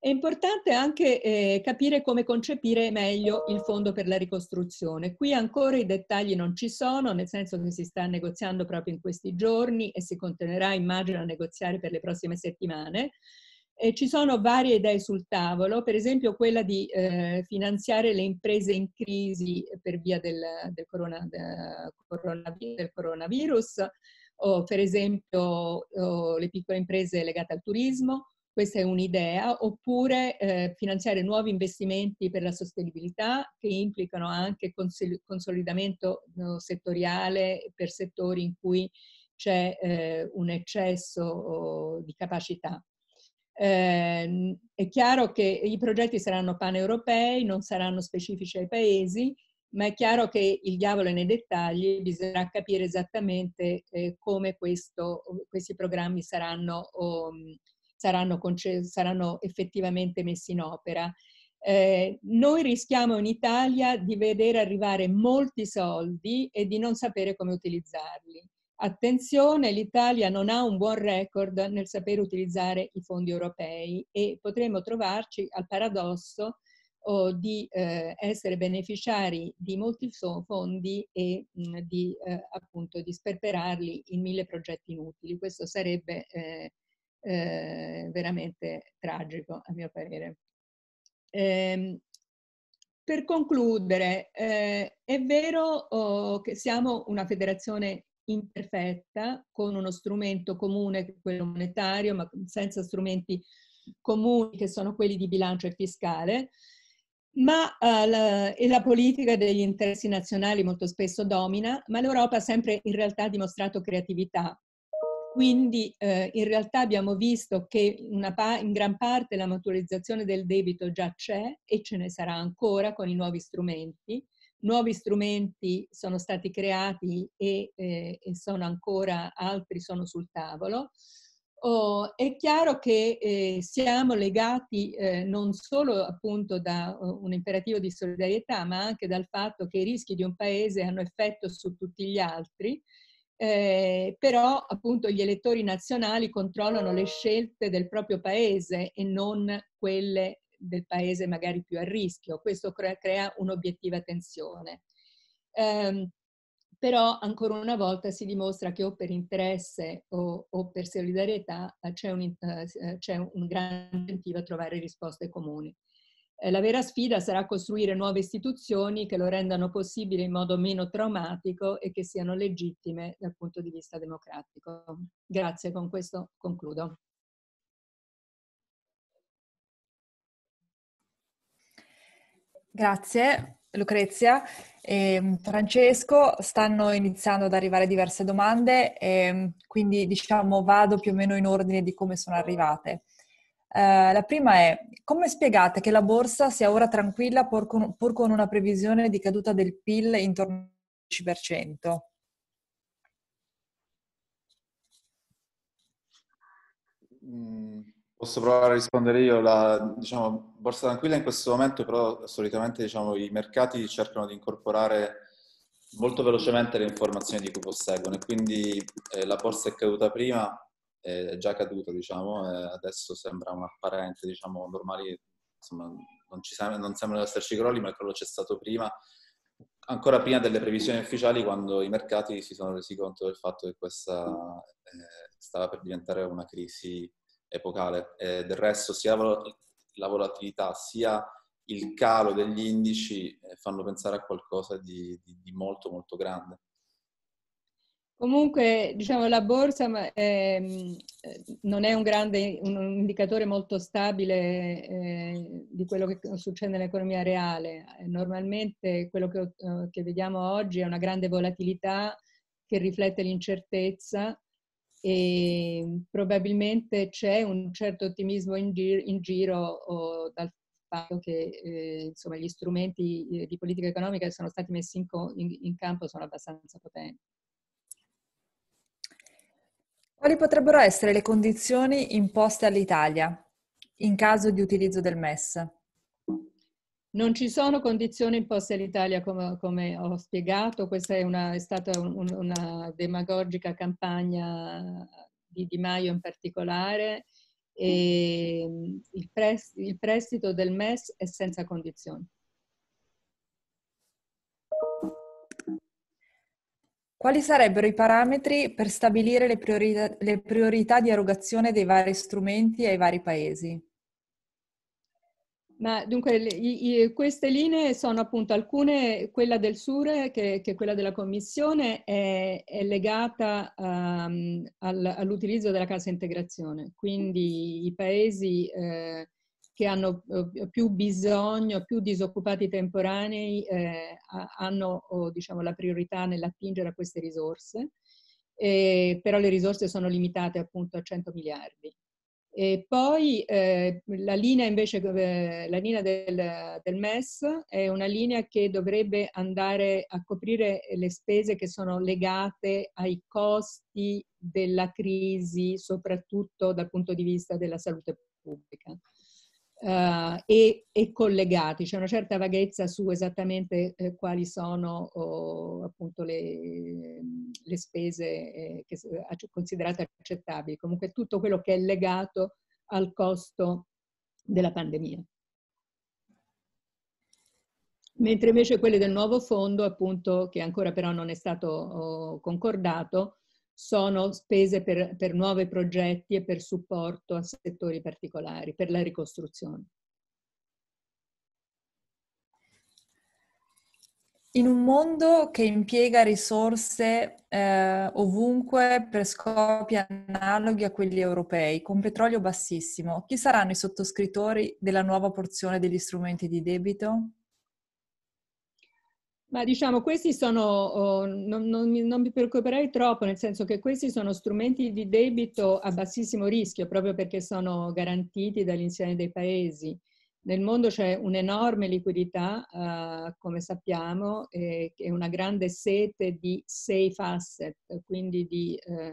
È importante anche eh, capire come concepire meglio il fondo per la ricostruzione. Qui ancora i dettagli non ci sono, nel senso che si sta negoziando proprio in questi giorni e si continuerà, immagino, a negoziare per le prossime settimane. E ci sono varie idee sul tavolo, per esempio quella di eh, finanziare le imprese in crisi per via del, del, corona, del, coronavirus, o per esempio o le piccole imprese legate al turismo, questa è un'idea, oppure eh, finanziare nuovi investimenti per la sostenibilità che implicano anche consoli consolidamento no, settoriale per settori in cui c'è eh, un eccesso di capacità. Eh, è chiaro che i progetti saranno paneuropei, non saranno specifici ai paesi, ma è chiaro che il diavolo è nei dettagli, bisognerà capire esattamente eh, come questo, questi programmi saranno um, saranno, saranno effettivamente messi in opera. Eh, noi rischiamo in Italia di vedere arrivare molti soldi e di non sapere come utilizzarli. Attenzione, l'Italia non ha un buon record nel sapere utilizzare i fondi europei e potremmo trovarci al paradosso oh, di eh, essere beneficiari di molti fondi e mh, mm, di eh, appunto di sperperarli in mille progetti inutili. Questo sarebbe eh, Ehm, veramente tragico a mio parere. Eh, per concludere, eh, è vero oh, che siamo una federazione imperfetta, con uno strumento comune, quello monetario, ma senza strumenti comuni che sono quelli di bilancio e fiscale, ma eh, la, e la politica degli interessi nazionali molto spesso domina, ma l'Europa ha sempre in realtà dimostrato creatività quindi eh, in realtà abbiamo visto che in gran parte la maturizzazione del debito già c'è e ce ne sarà ancora con i nuovi strumenti. Nuovi strumenti sono stati creati e, eh, e sono ancora altri sono sul tavolo. Oh, è chiaro che eh, siamo legati eh, non solo appunto da uh, un imperativo di solidarietà, ma anche dal fatto che i rischi di un paese hanno effetto su tutti gli altri eh, però appunto gli elettori nazionali controllano le scelte del proprio paese e non quelle del paese magari più a rischio. Questo crea, crea un'obiettiva tensione. Eh, però ancora una volta si dimostra che o per interesse o, o per solidarietà eh, c'è un, eh, c'è un grande incentivo a trovare risposte comuni. Eh, la vera sfida sarà costruire nuove istituzioni che lo rendano possibile in modo meno traumatico e che siano legittime dal punto di vista democratico. Grazie, con questo concludo. Grazie Lucrezia. E ehm, Francesco, stanno iniziando ad arrivare diverse domande, ehm, quindi diciamo vado più o meno in ordine di come sono arrivate. Eh, la prima è come spiegate che la borsa sia ora tranquilla pur con, pur con una previsione di caduta del PIL intorno al 10%? Mm, posso provare a rispondere io. La diciamo, borsa tranquilla in questo momento, però solitamente diciamo, i mercati cercano di incorporare molto velocemente le informazioni di cui posseggono e quindi eh, la borsa è caduta prima è già caduto, diciamo, adesso sembra un apparente, diciamo, normali, insomma, non, sem- non sembrano esserci crolli, ma il crollo c'è stato prima, ancora prima delle previsioni ufficiali, quando i mercati si sono resi conto del fatto che questa eh, stava per diventare una crisi epocale. Eh, del resto, sia la, la volatilità sia il calo degli indici eh, fanno pensare a qualcosa di, di, di molto, molto grande. Comunque, diciamo, la borsa ehm, eh, non è un, grande, un indicatore molto stabile eh, di quello che succede nell'economia reale. Eh, normalmente quello che, eh, che, vediamo oggi è una grande volatilità che riflette l'incertezza e probabilmente c'è un certo ottimismo in, giro, in giro dal fatto che eh, insomma, gli strumenti eh, di politica economica che sono stati messi in, co- in, in campo sono abbastanza potenti. Quali potrebbero essere le condizioni imposte all'Italia in caso di utilizzo del MES? Non ci sono condizioni imposte all'Italia, come, come ho spiegato, questa è, una, è stata un, una demagogica campagna di Di Maio in particolare. E ehm, il, pres, il prestito del MES è senza condizioni. Quali sarebbero i parametri per stabilire le priorità, le priorità di erogazione dei vari strumenti ai vari paesi? Ma dunque, le, i, queste linee sono appunto alcune, quella del SURE, che, che è quella della Commissione, è, è legata um, al, all'utilizzo della cassa integrazione. Quindi i paesi eh, che hanno eh, più bisogno, più disoccupati temporanei eh, hanno oh, diciamo, la priorità nell'attingere a queste risorse, eh, però le risorse sono limitate appunto a 100 miliardi. E poi eh, la linea invece, eh, la linea del, del, MES è una linea che dovrebbe andare a coprire le spese che sono legate ai costi della crisi, soprattutto dal punto di vista della salute pubblica eh, e, e, collegati, c'è una certa vaghezza su esattamente eh, quali sono oh, appunto le, le spese eh, che, considerate accettabili, comunque tutto quello che è legato al costo della pandemia mentre invece quelle del nuovo fondo, appunto, che ancora però non è stato oh, concordato, sono spese per, per nuovi progetti e per supporto a settori particolari, per la ricostruzione. In un mondo che impiega risorse eh, ovunque per scopi analoghi a quelli europei, con petrolio bassissimo, chi saranno i sottoscrittori della nuova porzione degli strumenti di debito? Ma diciamo, questi sono, oh, non, non, non, mi preoccuperei troppo, nel senso che questi sono strumenti di debito a bassissimo rischio, proprio perché sono garantiti dall'insieme dei paesi. Nel mondo c'è un'enorme liquidità, uh, come sappiamo, e, e, una grande sete di safe asset, quindi di, uh,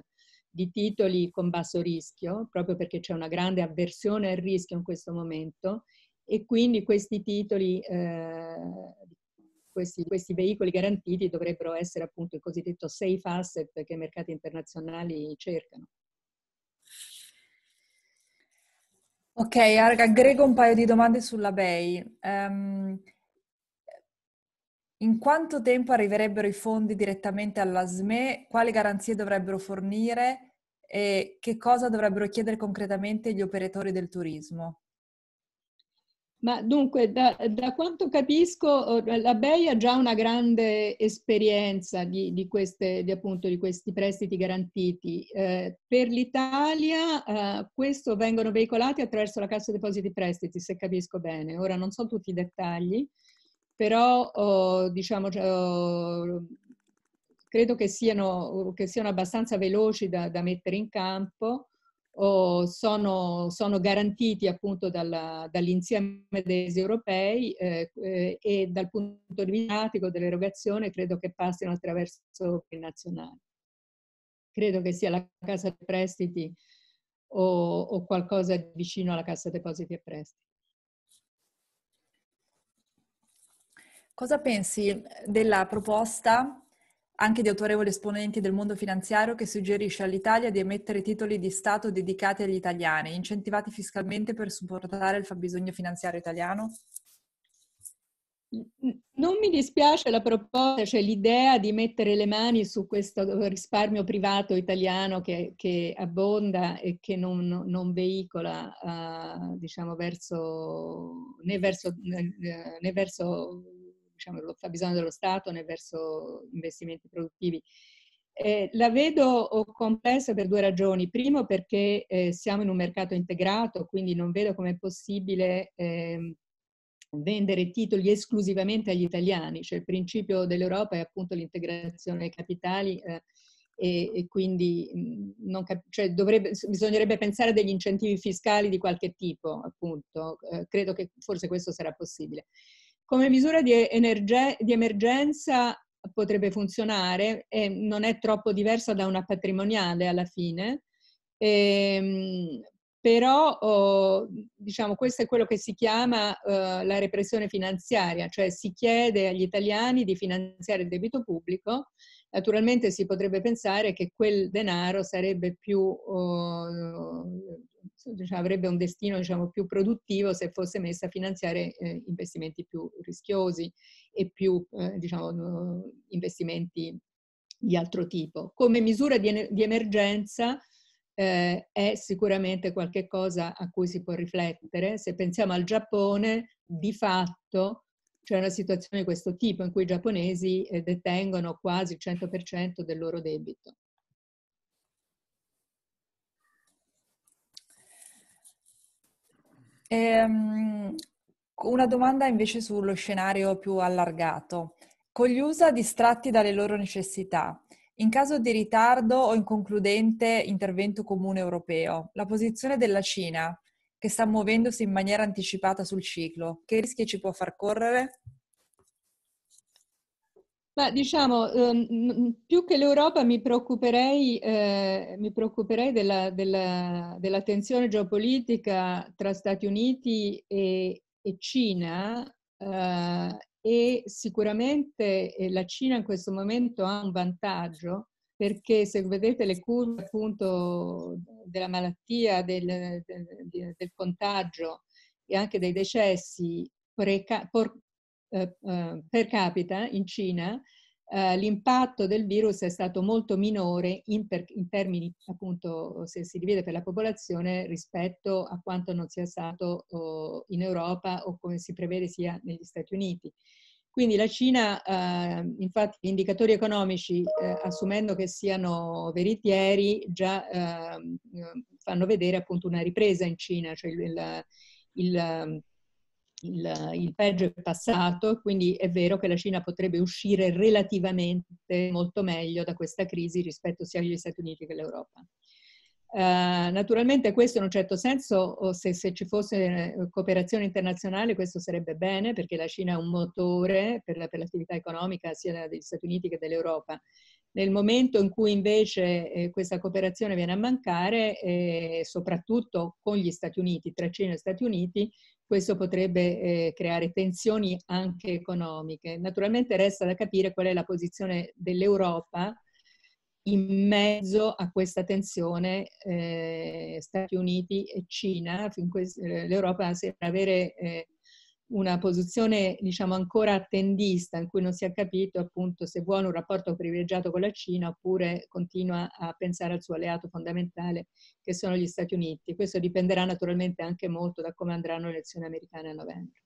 di titoli con basso rischio, proprio perché c'è una grande avversione al rischio in questo momento e quindi questi titoli eh, questi, questi, veicoli garantiti dovrebbero essere appunto il cosiddetto safe asset che i mercati internazionali cercano. Ok, aggrego un paio di domande sulla BEI. Um, in quanto tempo arriverebbero i fondi direttamente alla SME? Quali garanzie dovrebbero fornire? E che cosa dovrebbero chiedere concretamente gli operatori del turismo? Ma dunque, da, da quanto capisco, la BEI ha già una grande esperienza di, di, queste, di, appunto, di questi prestiti garantiti. Eh, per l'Italia eh, questo vengono veicolati attraverso la Cassa Depositi Prestiti, se capisco bene. Ora non so tutti i dettagli, però oh, diciamo, oh, credo che siano, che siano, abbastanza veloci da, da mettere in campo o sono, sono garantiti appunto dalla, dall'insieme dei europei eh, eh, e dal punto di vista pratico dell'erogazione credo che passino attraverso i nazionali. Credo che sia la Casa dei Prestiti o, o qualcosa vicino alla Cassa Depositi e Prestiti. Cosa pensi della proposta anche di autorevoli esponenti del mondo finanziario che suggerisce all'Italia di emettere titoli di Stato dedicati agli italiani, incentivati fiscalmente per supportare il fabbisogno finanziario italiano? Non mi dispiace la proposta, cioè l'idea di mettere le mani su questo risparmio privato italiano che, che abbonda e che non, non veicola uh, diciamo verso, né verso, né eh, verso diciamo, il fabbisogno dello Stato né verso investimenti produttivi. Eh, la vedo complessa per due ragioni. Primo perché eh, siamo in un mercato integrato, quindi non vedo come è possibile eh, vendere titoli esclusivamente agli italiani. Cioè il principio dell'Europa è appunto l'integrazione dei capitali eh, e, e, quindi mm, cap- cioè dovrebbe, bisognerebbe pensare a degli incentivi fiscali di qualche tipo, appunto. Eh, credo che forse questo sarà possibile. Come misura di, energe- di emergenza potrebbe funzionare e non è troppo diversa da una patrimoniale alla fine, ehm, però oh, diciamo, questo è quello che si chiama eh, la repressione finanziaria, cioè si chiede agli italiani di finanziare il debito pubblico, naturalmente si potrebbe pensare che quel denaro sarebbe più... Oh, diciamo, avrebbe un destino diciamo, più produttivo se fosse messa a finanziare eh, investimenti più rischiosi e più eh, diciamo, investimenti di altro tipo. Come misura di, di emergenza eh, è sicuramente qualcosa a cui si può riflettere. Se pensiamo al Giappone, di fatto c'è una situazione di questo tipo in cui i giapponesi eh, detengono quasi il 100% del loro debito. Ehm, una domanda invece sullo scenario più allargato. Con gli USA distratti dalle loro necessità, in caso di ritardo o inconcludente intervento comune europeo, la posizione della Cina, che sta muovendosi in maniera anticipata sul ciclo, che rischi ci può far correre? Ma diciamo, ehm, più che l'Europa mi preoccuperei, eh, mi preoccuperei della, della, della, tensione geopolitica tra Stati Uniti e, e Cina eh, e sicuramente eh, la Cina in questo momento ha un vantaggio perché se vedete le curve appunto della malattia, del, del, del contagio e anche dei decessi preca- eh, eh, per capita in Cina eh, l'impatto del virus è stato molto minore in, per, in, termini appunto se si divide per la popolazione rispetto a quanto non sia stato oh, in Europa o come si prevede sia negli Stati Uniti. Quindi la Cina, eh, infatti, gli indicatori economici, eh, assumendo che siano veritieri, già eh, fanno vedere appunto una ripresa in Cina, cioè il, il, il, il, peggio è passato, quindi è vero che la Cina potrebbe uscire relativamente molto meglio da questa crisi rispetto sia agli Stati Uniti che all'Europa. Uh, naturalmente questo in un certo senso, se, se, ci fosse eh, cooperazione internazionale, questo sarebbe bene perché la Cina è un motore per, la, per l'attività economica sia degli Stati Uniti che dell'Europa. Nel momento in cui invece eh, questa cooperazione viene a mancare, eh, soprattutto con gli Stati Uniti, tra Cina e Stati Uniti, questo potrebbe eh, creare tensioni anche economiche. Naturalmente resta da capire qual è la posizione dell'Europa in mezzo a questa tensione eh, Stati Uniti e Cina. Eh, L'Europa sembra avere eh, una posizione diciamo ancora attendista in cui non si è capito appunto se vuole un rapporto privilegiato con la Cina oppure continua a pensare al suo alleato fondamentale che sono gli Stati Uniti. Questo dipenderà naturalmente anche molto da come andranno le elezioni americane a novembre.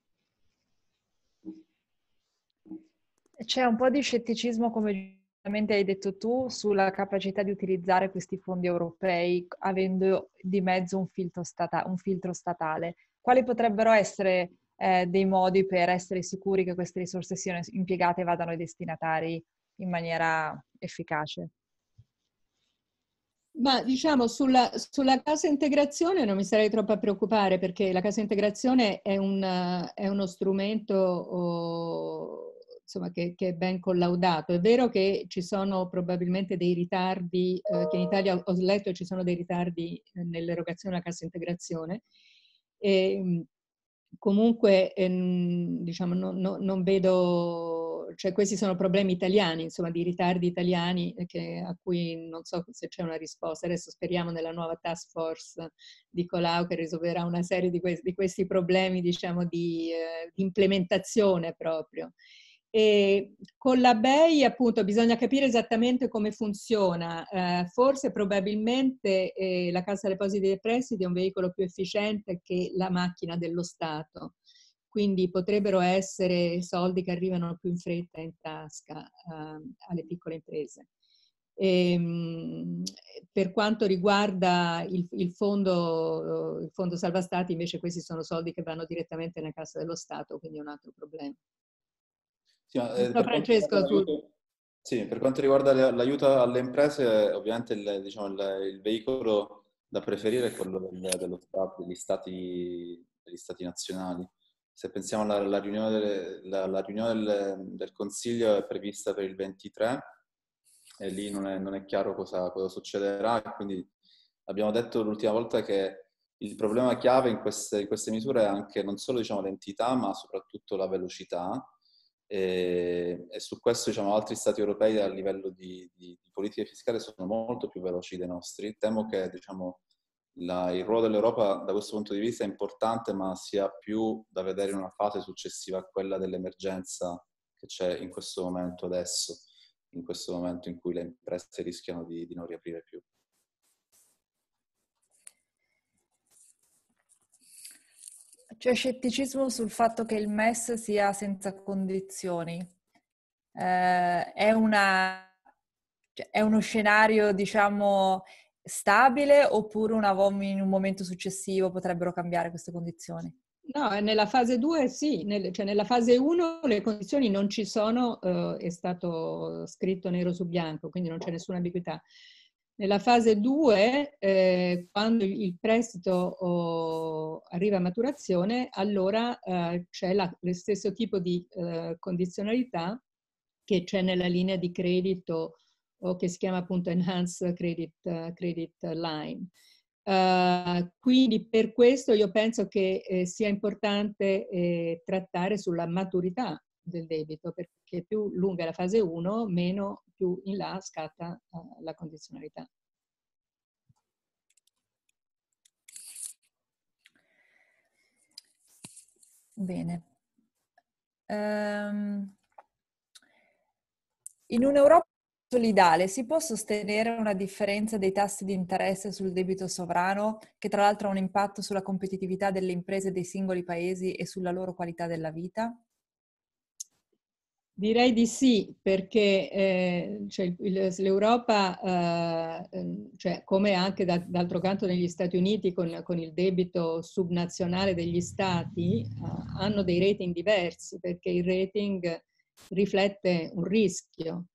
C'è un po' di scetticismo, come giustamente hai detto tu, sulla capacità di utilizzare questi fondi europei avendo di mezzo un filtro, stata- un filtro statale. Quali potrebbero essere eh, dei modi per essere sicuri che queste risorse siano impiegate e vadano ai destinatari in maniera efficace? Ma diciamo sulla, sulla, casa integrazione non mi sarei troppo a preoccupare perché la casa integrazione è, un, è uno strumento oh, insomma, che, che, è ben collaudato. È vero che ci sono probabilmente dei ritardi, eh, che in Italia ho letto ci sono dei ritardi eh, nell'erogazione della cassa integrazione. E, ehm, comunque ehm, diciamo, no, no, non vedo, cioè questi sono problemi italiani, insomma di ritardi italiani eh, che, a cui non so se c'è una risposta. Adesso speriamo nella nuova task force di Colau che risolverà una serie di, que- di questi problemi diciamo, di, eh, di implementazione proprio. E con la BEI appunto bisogna capire esattamente come funziona, eh, forse probabilmente eh, la Cassa Depositi e Prestiti è un veicolo più efficiente che la macchina dello Stato, quindi potrebbero essere soldi che arrivano più in fretta in tasca eh, alle piccole imprese. E, ehm, per quanto riguarda il, il, fondo, il fondo salva stati invece questi sono soldi che vanno direttamente nella cassa dello Stato, quindi è un altro problema. Sì, eh, per Francesco, su... Sì, per quanto riguarda l'aiuto alle imprese, ovviamente il, diciamo, il, il veicolo da preferire è quello del, stato, degli, stati, degli, stati, nazionali. Se pensiamo alla, alla riunione, delle, la, la riunione del, del, Consiglio è prevista per il 23 e lì non è, non è chiaro cosa, cosa succederà, quindi abbiamo detto l'ultima volta che il problema chiave in queste, in queste misure è anche non solo diciamo, l'entità ma soprattutto la velocità e, e, su questo diciamo, altri stati europei a livello di, di, di politica fiscale sono molto più veloci dei nostri. Temo che diciamo, la, il ruolo dell'Europa da questo punto di vista è importante, ma sia più da vedere in una fase successiva a quella dell'emergenza che c'è in questo momento adesso, in questo momento in cui le imprese rischiano di, di non riaprire più. C'è scetticismo sul fatto che il MES sia senza condizioni. Eh, è, una, cioè, è, uno scenario, diciamo, stabile oppure una, in un momento successivo potrebbero cambiare queste condizioni? No, nella fase 2 sì, nel, cioè nella fase 1 le condizioni non ci sono, eh, è stato scritto nero su bianco, quindi non c'è nessuna ambiguità. Nella fase 2, eh, quando il prestito oh, arriva a maturazione, allora eh, c'è la, lo stesso tipo di eh, condizionalità che c'è nella linea di credito o che si chiama appunto Enhanced Credit, uh, credit Line. Uh, quindi per questo io penso che eh, sia importante eh, trattare sulla maturità del debito, perché più lunga è la fase 1, meno più in là scatta uh, la condizionalità. Bene. Um, in un'Europa solidale si può sostenere una differenza dei tassi di interesse sul debito sovrano, che tra l'altro ha un impatto sulla competitività delle imprese dei singoli paesi e sulla loro qualità della vita? Direi di sì, perché eh, cioè, l'Europa, eh, ehm, cioè, come anche da, d'altro canto negli Stati Uniti con, con, il debito subnazionale degli Stati, eh, hanno dei rating diversi perché il rating riflette un rischio.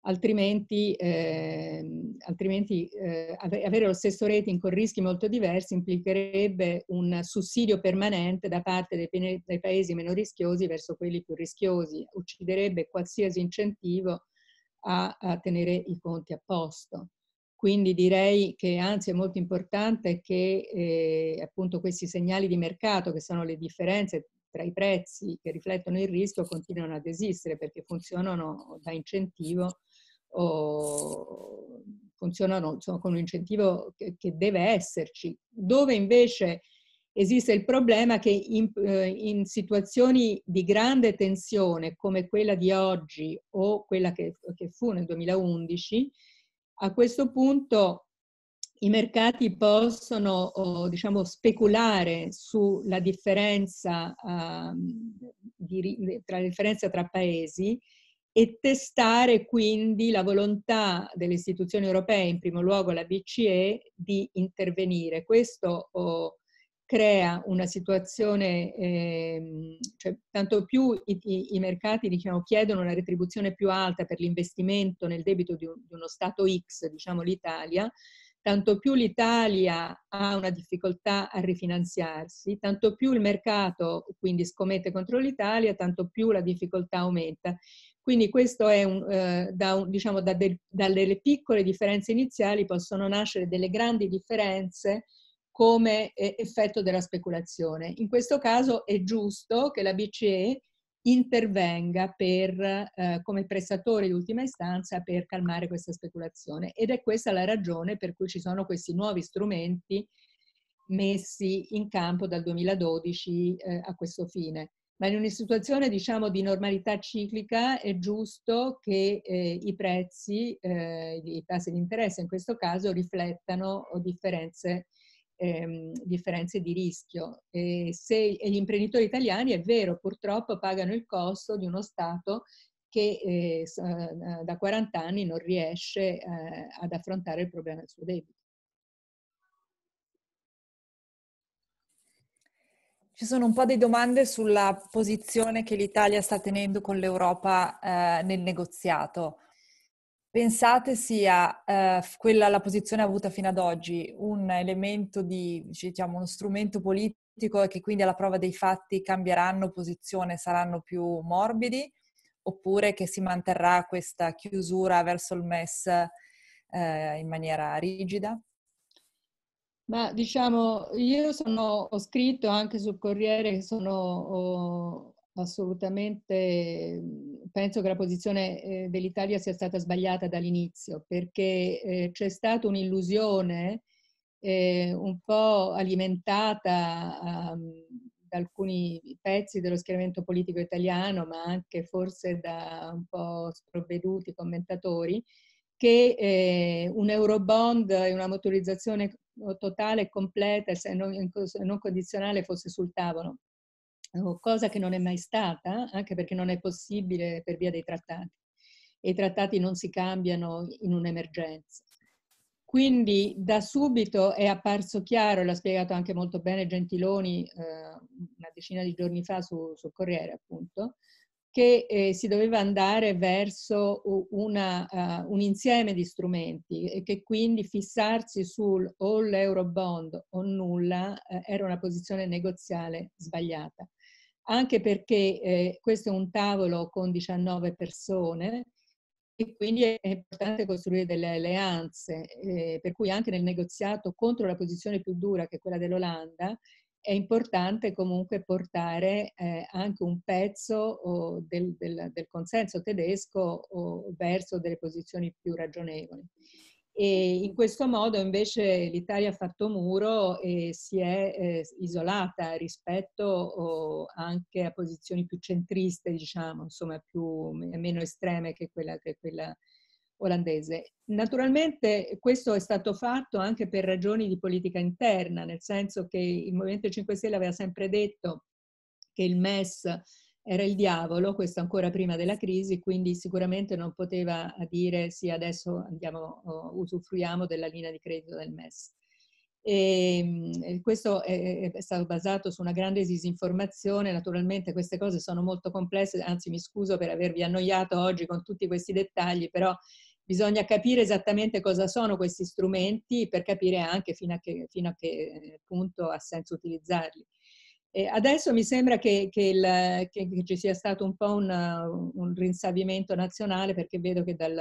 Ehm, altrimenti, eh, altrimenti eh, avere lo stesso rating con rischi molto diversi implicherebbe un sussidio permanente da parte dei, dei paesi meno rischiosi verso quelli più rischiosi, ucciderebbe qualsiasi incentivo a, a tenere i conti a posto. Quindi direi che anzi è molto importante che eh, appunto questi segnali di mercato, che sono le differenze tra i prezzi che riflettono il rischio, continuano ad esistere perché funzionano da incentivo o funzionano insomma, con un incentivo che, che, deve esserci, dove invece esiste il problema che in, eh, in, situazioni di grande tensione come quella di oggi o quella che, che fu nel 2011, a questo punto i mercati possono oh, diciamo, speculare sulla differenza, uh, di, tra, differenza tra paesi e testare quindi la volontà delle istituzioni europee, in primo luogo la BCE, di intervenire. Questo oh, crea una situazione, ehm, cioè, tanto più i, i, i mercati diciamo, chiedono una retribuzione più alta per l'investimento nel debito di, un, di uno Stato X, diciamo l'Italia, tanto più l'Italia ha una difficoltà a rifinanziarsi, tanto più il mercato quindi scommette contro l'Italia, tanto più la difficoltà aumenta. Quindi questo è un, eh, da, un, diciamo, da de, dalle piccole differenze iniziali possono nascere delle grandi differenze come eh, effetto della speculazione. In questo caso è giusto che la BCE intervenga per, eh, come prestatore di ultima istanza per calmare questa speculazione ed è questa la ragione per cui ci sono questi nuovi strumenti messi in campo dal 2012 eh, a questo fine ma in una situazione diciamo, di normalità ciclica è giusto che eh, i prezzi, eh, i tassi di interesse in questo caso, riflettano differenze, ehm, differenze di rischio. E se e gli imprenditori italiani, è vero, purtroppo pagano il costo di uno Stato che eh, eh da 40 anni non riesce eh, ad affrontare il problema del suo debito. Ci sono un po' di domande sulla posizione che l'Italia sta tenendo con l'Europa eh, nel negoziato. Pensate sia eh, quella la posizione avuta fino ad oggi un elemento di, diciamo, uno strumento politico e che quindi alla prova dei fatti cambieranno posizione, saranno più morbidi, oppure che si manterrà questa chiusura verso il MES eh, in maniera rigida? Ma diciamo, io sono, ho scritto anche sul Corriere che sono oh, assolutamente, mhmm, penso che la posizione eh, dell'Italia sia stata sbagliata dall'inizio, perché eh, c'è stata un'illusione eh, un po' alimentata um, da alcuni pezzi dello schieramento politico italiano, ma anche forse da un po' sprovveduti commentatori, che eh, un Eurobond e una motorizzazione totale e completa, se non, non condizionale, fosse sul tavolo, oh, cosa che non è mai stata, anche perché non è possibile per via dei trattati. E i trattati non si cambiano in un'emergenza. Quindi da subito è apparso chiaro, l'ha spiegato anche molto bene Gentiloni eh, una decina di giorni fa su, sul Corriere appunto, che eh, si doveva andare verso una, uh, un insieme di strumenti e che quindi fissarsi sul o bond o nulla eh, era una posizione negoziale sbagliata. Anche perché eh, questo è un tavolo con 19 persone e quindi è importante costruire delle alleanze, eh, per cui anche nel negoziato contro la posizione più dura che è quella dell'Olanda, è importante comunque portare eh, anche un pezzo del, del, del, consenso tedesco verso delle posizioni più ragionevoli. E in questo modo invece l'Italia ha fatto muro e si è eh, isolata rispetto anche a posizioni più centriste, diciamo, insomma, più, meno estreme che quella, che quella olandese. Naturalmente questo è stato fatto anche per ragioni di politica interna, nel senso che il Movimento 5 Stelle aveva sempre detto che il MES era il diavolo, questo ancora prima della crisi, quindi sicuramente non poteva dire sì adesso andiamo, usufruiamo della linea di credito del MES. Ehm, e questo è, stato basato su una grande disinformazione, naturalmente queste cose sono molto complesse, anzi mi scuso per avervi annoiato oggi con tutti questi dettagli, però Bisogna capire esattamente cosa sono questi strumenti per capire anche fino a che, fino a che eh, punto ha senso utilizzarli. E adesso mi sembra che, che, il, che, ci sia stato un po' un, un rinsavimento nazionale perché vedo che dal,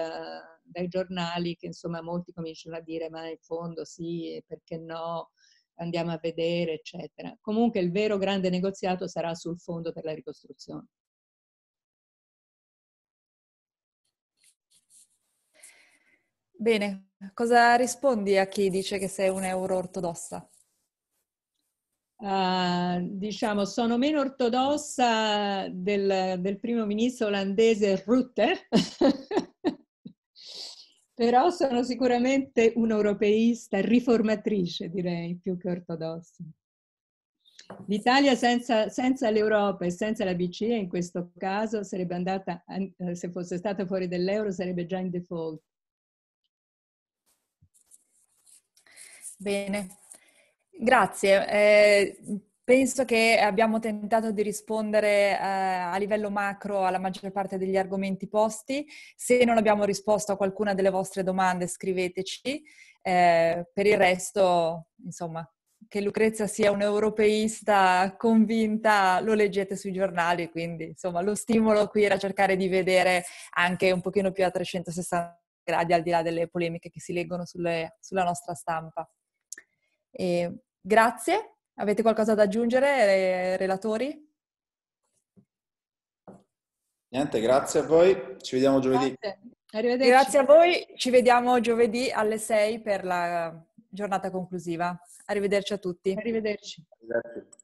dai giornali che insomma molti cominciano a dire ma in fondo sì, perché no, andiamo a vedere, eccetera. Comunque il vero grande negoziato sarà sul fondo per la ricostruzione. Bene, cosa rispondi a chi dice che sei uneuro ortodossa? Uh, diciamo, sono meno ortodossa del, del primo ministro olandese Rutte, però sono sicuramente un'europeista riformatrice, direi, più che ortodossa. L'Italia senza, senza, l'Europa e senza la BCE in questo caso sarebbe andata, eh, se fosse stata fuori dall'euro, sarebbe già in default. Bene, grazie. Eh, penso che abbiamo tentato di rispondere eh, a livello macro alla maggior parte degli argomenti posti. Se non abbiamo risposto a qualcuna delle vostre domande, scriveteci. Eh, per il resto, insomma, che Lucrezia sia un'europeista convinta lo leggete sui giornali, quindi insomma lo stimolo qui era cercare di vedere anche un pochino più a 360 gradi al di là delle polemiche che si leggono sulle, sulla nostra stampa. E grazie. Avete qualcosa da aggiungere, relatori? Niente, grazie a voi. Ci vediamo giovedì. Grazie. grazie a voi. Ci vediamo giovedì alle 6 per la giornata conclusiva. Arrivederci a tutti. Arrivederci. Arrivederci.